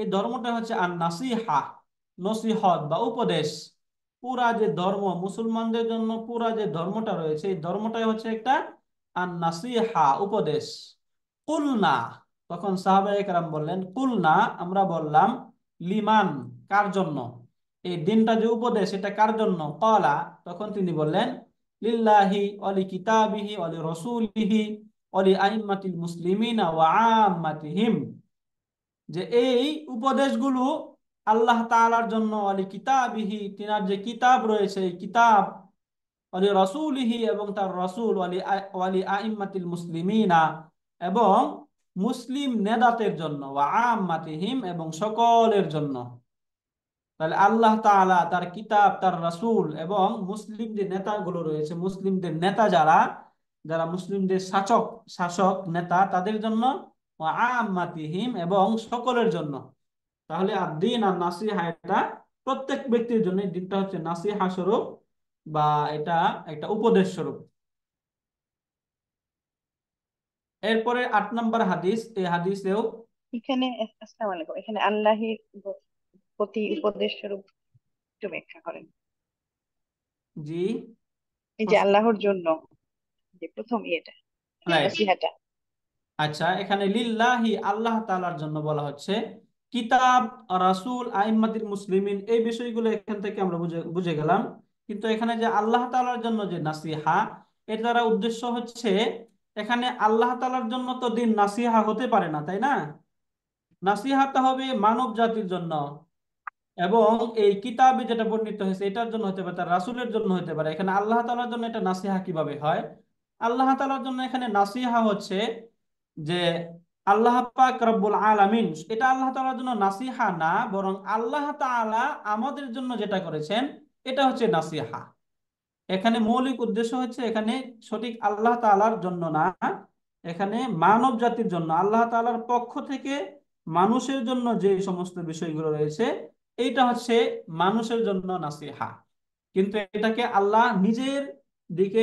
এই ধর্মটা হচ্ছে আর নাসিহা নসিহত বা উপদেশ পুরা যে ধর্ম মুসলমানদের জন্য পুরা যে ধর্মটা রয়েছে এই ধর্মটাই হচ্ছে একটা আর নাসিহা উপদেশ কুলনা তখন সাহাবা একরাম বললেন কুলনা আমরা বললাম লিমান কার জন্য এই দিনটা যে উপদেশ এটা কার জন্য কলা তখন তিনি বললেন লিল্লাহি অলি কিতাবিহি অলি রসুলিহি অলি আইমাতিল মুসলিমিনা ওয়া আম্মাতিহিম যে এই উপদেশগুলো আল্লাহ তালার জন্য আলী কিতাবিহি তিনার যে কিতাব রয়েছে এই কিতাব অলি রসুলহি এবং তার রসুল আলী আলী আইম্মাতিল মুসলিমিনা এবং মুসলিম নেদাতের জন্য ওয়ামাতিহিম এবং সকলের জন্য তাহলে আল্লাহ তালা তার কিতাব তার রসুল এবং মুসলিম যে নেতাগুলো রয়েছে মুসলিমদের নেতা যারা যারা মুসলিমদের শাসক শাসক নেতা তাদের জন্য আমাতিহিম এবং সকলের জন্য তাহলে আর দিন আর নাসিহা এটা প্রত্যেক ব্যক্তির জন্য দিনটা হচ্ছে নাসিহা স্বরূপ বা এটা একটা উপদেশ স্বরূপ এরপরে আট নম্বর হাদিস এই হাদিসেও এখানে আসসালামু আলাইকুম এখানে আল্লাহের প্রতি উপদেশ স্বরূপ একটু ব্যাখ্যা করেন জি এই যে আল্লাহর জন্য যে প্রথম ইয়েটা নাসিহাটা আচ্ছা এখানে লিল্লাহি আল্লাহ তালার জন্য বলা হচ্ছে কিতাব রাসুল আইমাদির মুসলিমিন এই বিষয়গুলো এখান থেকে আমরা বুঝে বুঝে গেলাম কিন্তু এখানে যে আল্লাহ তালার জন্য যে নাসিহা এর দ্বারা উদ্দেশ্য হচ্ছে এখানে আল্লাহ তালার জন্য তো দিন নাসিহা হতে পারে না তাই না নাসিহা তো হবে মানব জাতির জন্য এবং এই কিতাবে যেটা বর্ণিত হয়েছে এটার জন্য হতে পারে তার রাসুলের জন্য হতে পারে এখানে আল্লাহ তালার জন্য এটা নাসিহা কিভাবে হয় আল্লাহ তালার জন্য এখানে নাসিহা হচ্ছে যে আল্লাহ পাক রব্বুল আলামিন এটা আল্লাহ তাআলার জন্য নাসিহা না বরং আল্লাহ তালা আমাদের জন্য যেটা করেছেন এটা হচ্ছে নাসিহা এখানে মৌলিক উদ্দেশ্য হচ্ছে এখানে সঠিক আল্লাহ তালার জন্য না এখানে মানব জাতির জন্য আল্লাহ তালার পক্ষ থেকে মানুষের জন্য যে সমস্ত বিষয়গুলো রয়েছে এইটা হচ্ছে মানুষের জন্য নাসিহা কিন্তু এটাকে আল্লাহ নিজের দিকে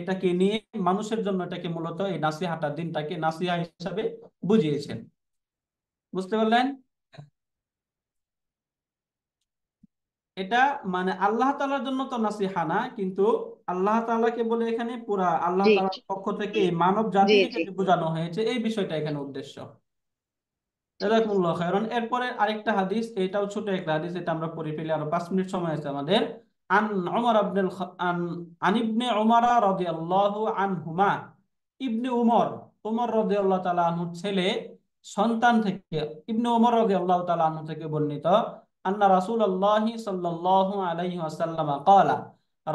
এটাকে নিয়ে মানুষের জন্য এটাকে মূলত এই নাসিহাটা দিনটাকে নাসিহা হিসাবে বুঝিয়েছেন বুঝতে পারলেন এটা মানে আল্লাহ তালার জন্য তো নাসিহা না কিন্তু আল্লাহ তালাকে বলে এখানে পুরা আল্লাহ তালার পক্ষ থেকে মানব জাতিকে বোঝানো হয়েছে এই বিষয়টা এখানে উদ্দেশ্য এরপরে আরেকটা হাদিস এটাও ছোট একটা হাদিস এটা আমরা পড়ে ফেলি আরো পাঁচ মিনিট সময় আছে আমাদের আন ওমর আব্দুল আন ইবনে ওমারা রাদিয়াল্লাহু আনহুমা ইবনে উমর উমর রাদিয়াল্লাহু তাআলা আনহুর ছেলে সন্তান থেকে ইবনে উমর রাদিয়াল্লাহু তাআলা আনহু থেকে বর্ণিত আন্না রাসূলুল্লাহ সাল্লাল্লাহু আলাইহি ওয়াসাল্লাম ক্বালা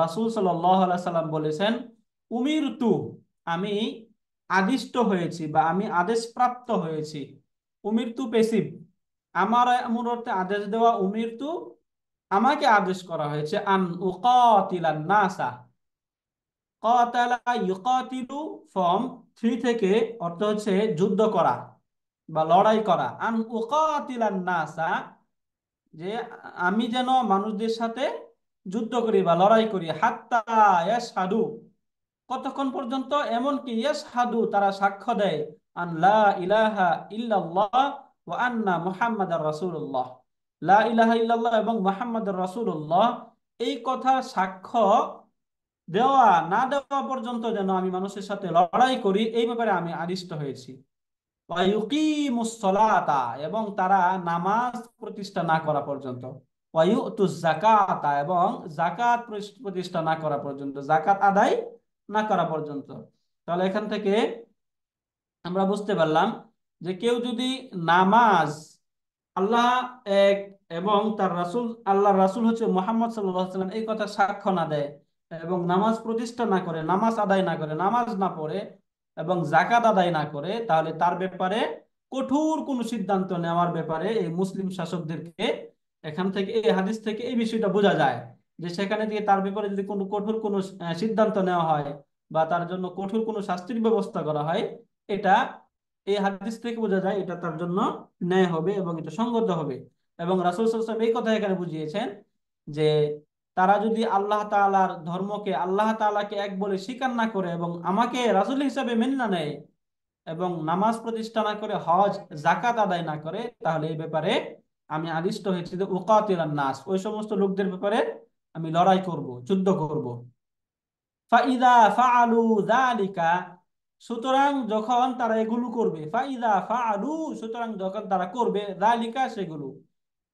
রাসূল সাল্লাল্লাহু আলাইহি সাল্লাম বলেছেন উমিরতু আমি আদিষ্ট হয়েছি বা আমি আদেশ প্রাপ্ত হয়েছি উমিরতু পেসিভ আমার অর্থে আদেশ দেওয়া উমিরতু আমাকে আদেশ করা হয়েছে আন নাসা ফর্ম থ্রি থেকে অর্থ হচ্ছে যুদ্ধ করা বা লড়াই করা আন নাসা যে আমি যেন মানুষদের সাথে যুদ্ধ করি বা লড়াই করি হাত্তা কতক্ষণ পর্যন্ত এমনকি ইয়াস হাদু তারা সাক্ষ্য দেয় আন লা ইলাহা ইল্লাল্লাহ ওয়া আন্না মুহাম্মাদার রাসূলুল্লাহ লা ইলাহা এবং মোহাম্মদ রাসুল্লাহ এই সাক্ষ্য দেওয়া না দেওয়া পর্যন্ত যেন আমি মানুষের সাথে লড়াই করি এই ব্যাপারে আমি আদিষ্ট হয়েছি এবং তারা নামাজ প্রতিষ্ঠা না করা পর্যন্ত জাকাতা এবং জাকাত প্রতিষ্ঠা না করা পর্যন্ত জাকাত আদায় না করা পর্যন্ত তাহলে এখান থেকে আমরা বুঝতে পারলাম যে কেউ যদি নামাজ আল্লাহ এক এবং তার রাসুল আল্লাহ রাসুল হচ্ছে মোহাম্মদ সাল্লাম এই কথা সাক্ষ্য না দেয় এবং নামাজ প্রতিষ্ঠা না করে নামাজ আদায় না করে নামাজ না পড়ে এবং জাকাত আদায় না করে তাহলে তার ব্যাপারে কঠোর কোন সিদ্ধান্ত নেওয়ার ব্যাপারে এই মুসলিম শাসকদেরকে এখান থেকে এই হাদিস থেকে এই বিষয়টা বোঝা যায় যে সেখানে থেকে তার ব্যাপারে যদি কোনো কঠোর কোনো সিদ্ধান্ত নেওয়া হয় বা তার জন্য কঠোর কোনো শাস্তির ব্যবস্থা করা হয় এটা এই হাদিস থেকে বোঝা যায় এটা তার জন্য ন্যায় হবে এবং এটা সঙ্গত হবে এবং রাসুল সাল্লাম এই কথা এখানে বুঝিয়েছেন যে তারা যদি আল্লাহ তালার ধর্মকে আল্লাহ তালাকে এক বলে স্বীকার না করে এবং আমাকে রাসুল হিসাবে মেনে না নেয় এবং নামাজ প্রতিষ্ঠা না করে হজ জাকাত আদায় না করে তাহলে এই ব্যাপারে আমি আদিষ্ট হয়েছি যে ওকাতিল নাস ওই সমস্ত লোকদের ব্যাপারে আমি লড়াই করব যুদ্ধ করব ফাইদা ফাআলু যালিকা সুতরাং যখন তারা এগুলো করবে সুতরাং যখন তারা করবে রালিকা সেগুলো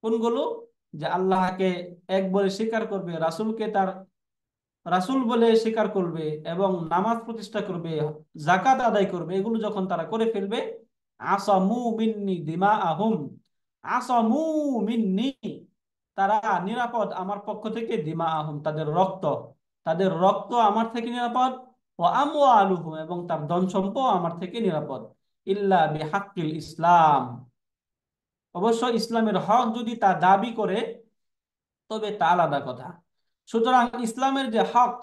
কোনগুলো যে আল্লাহকে এক বলে স্বীকার করবে রাসুলকে তার রাসুল বলে স্বীকার করবে এবং নামাজ প্রতিষ্ঠা করবে জাকাত আদায় করবে এগুলো যখন তারা করে ফেলবে আসামু মিন্নি দিমা আহম আসামু মিন্নি তারা নিরাপদ আমার পক্ষ থেকে দিমা আহম তাদের রক্ত তাদের রক্ত আমার থেকে নিরাপদ ও এবং তার ধন সম্পদ আমার থেকে নিরাপদ ইল্লা বিহাক্কিল ইসলাম অবশ্য ইসলামের হক যদি তা দাবি করে তবে তা আলাদা কথা সুতরাং ইসলামের যে হক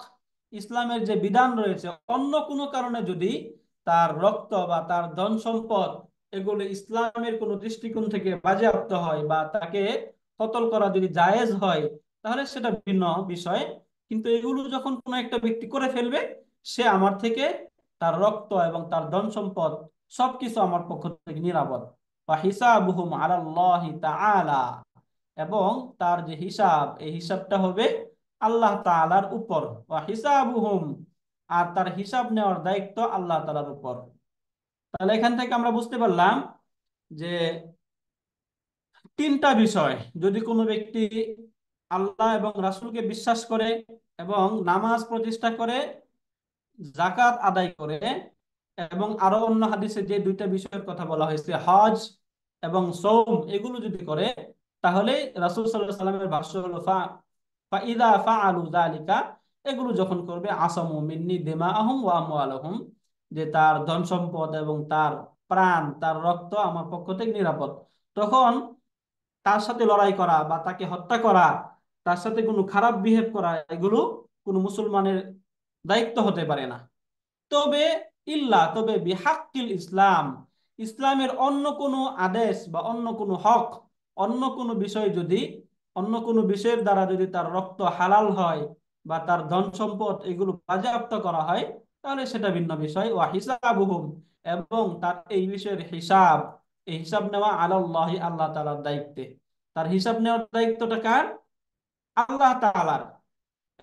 ইসলামের যে বিধান রয়েছে অন্য কোনো কারণে যদি তার রক্ত বা তার ধন সম্পদ এগুলো ইসলামের কোনো দৃষ্টিকোণ থেকে বাজেয়াপ্ত হয় বা তাকে কতল করা যদি জায়েজ হয় তাহলে সেটা ভিন্ন বিষয় কিন্তু এগুলো যখন কোনো একটা ব্যক্তি করে ফেলবে সে আমার থেকে তার রক্ত এবং তার ধন সম্পদ সবকিছু আমার পক্ষ থেকে নিরাপদ বা হিসাবহুম আল্লাহ এবং তার যে হিসাব এই হিসাবটা হবে আল্লাহ তালার উপর বা হিসাবহুম আর তার হিসাব নেওয়ার দায়িত্ব আল্লাহ তালার উপর তাহলে এখান থেকে আমরা বুঝতে পারলাম যে তিনটা বিষয় যদি কোনো ব্যক্তি আল্লাহ এবং রাসুলকে বিশ্বাস করে এবং নামাজ প্রতিষ্ঠা করে জাকাত আদায় করে এবং আরো অন্য হাদিসে যে দুইটা বিষয়ের কথা বলা হয়েছে হজ এবং সৌম এগুলো যদি করে তাহলে রাসুল সাল্লাহ সাল্লামের ভাষ্য হলো ফাইদা ফা আলু জালিকা এগুলো যখন করবে আসম মিন্নি দেমা আহম ওয়ামু আলহম যে তার ধন সম্পদ এবং তার প্রাণ তার রক্ত আমার পক্ষ থেকে নিরাপদ তখন তার সাথে লড়াই করা বা তাকে হত্যা করা তার সাথে কোনো খারাপ বিহেভ করা এগুলো কোনো মুসলমানের দায়িত্ব হতে পারে না তবে ইল্লা তবে বিহাক্কিল ইসলাম ইসলামের অন্য কোনো আদেশ বা অন্য কোনো হক অন্য কোনো বিষয় যদি অন্য কোনো বিষয়ের দ্বারা যদি তার রক্ত হালাল হয় বা তার ধন সম্পদ এগুলো বাজেয়াপ্ত করা হয় তাহলে সেটা ভিন্ন বিষয় ও হিসাবুহুম এবং তার এই বিষয়ের হিসাব এই হিসাব নেওয়া আল্লাহ আল্লাহ তালার দায়িত্বে তার হিসাব নেওয়ার দায়িত্বটা কার আল্লাহ তালার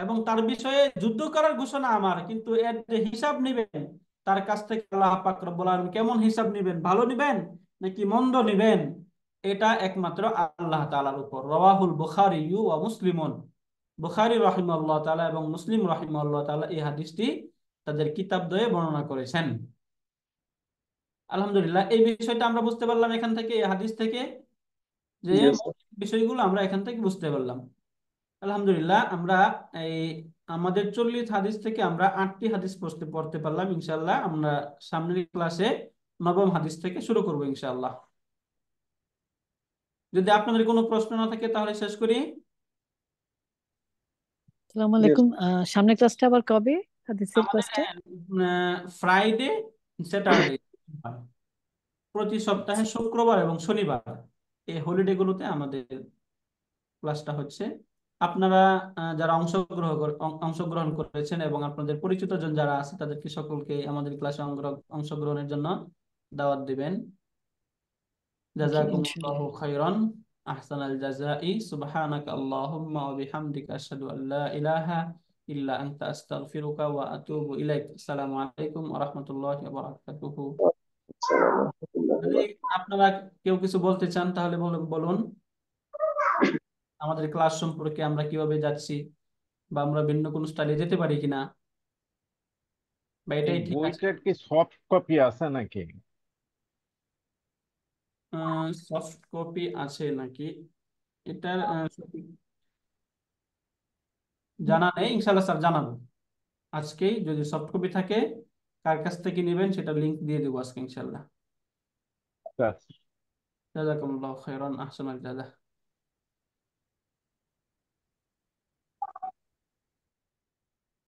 এবং তার বিষয়ে যুদ্ধ করার ঘোষণা আমার কিন্তু এর যে হিসাব নেবেন তার কাছ থেকে আল্লাহ পাকর রব্বুল কেমন হিসাব নেবেন ভালো নেবেন নাকি মন্দ নেবেন এটা একমাত্র আল্লাহ তালার উপর রওয়াহুল ও ওয়া বুখারি রহিম আল্লাহ তালা এবং মুসলিম রহিম আল্লাহ তালা এই হাদিসটি তাদের কিতাব দয়ে বর্ণনা করেছেন আলহামদুলিল্লাহ এই বিষয়টা আমরা বুঝতে পারলাম এখান থেকে এই হাদিস থেকে যে বিষয়গুলো আমরা এখান থেকে বুঝতে পারলাম আলহামদুলিল্লাহ আমরা এই আমাদের চল্লিশ হাদিস থেকে আমরা আটটি হাদিস পড়তে পড়তে পারলাম ইনশাল্লাহ আমরা সামনের ক্লাসে নবম হাদিস থেকে শুরু করব ইনশাল্লাহ যদি আপনাদের কোনো প্রশ্ন না থাকে তাহলে শেষ করি আসসালামু আলাইকুম ক্লাসটা আবার কবে হাদিসের ক্লাসটা ফ্রাইডে স্যাটারডে প্রতি সপ্তাহে শুক্রবার এবং শনিবার এই হলিডে গুলোতে আমাদের ক্লাসটা হচ্ছে আপনারা যারা অংশগ্রহণ অংশগ্রহণ করেছেন এবং আপনাদের পরিচিত জন যারা আছে তাদেরকে সকলকে আমাদের ক্লাসে অংশগ্রহণের জন্য দাওয়াত দিবেন ইলাহা ওয়া আলাইকুম যদি আপনারা কেউ কিছু বলতে চান তাহলে বলুন আমাদের ক্লাস সম্পর্কে আমরা কিভাবে যাচ্ছি বা আমরা ভিন্ন কোনো স্টাইলে যেতে পারি কিনা বা ঠিক আছে কি সফট কপি আছে নাকি সফট কপি আছে নাকি এটার জানা নেই ইনশাল্লাহ স্যার জানাবো আজকেই যদি সফট কপি থাকে কার কাছ থেকে নেবেন সেটা লিংক দিয়ে দেবো আজকে ইনশাল্লাহ আচ্ছা। জাজাকুমুল্লাহ খায়রান আহসানাল জাযা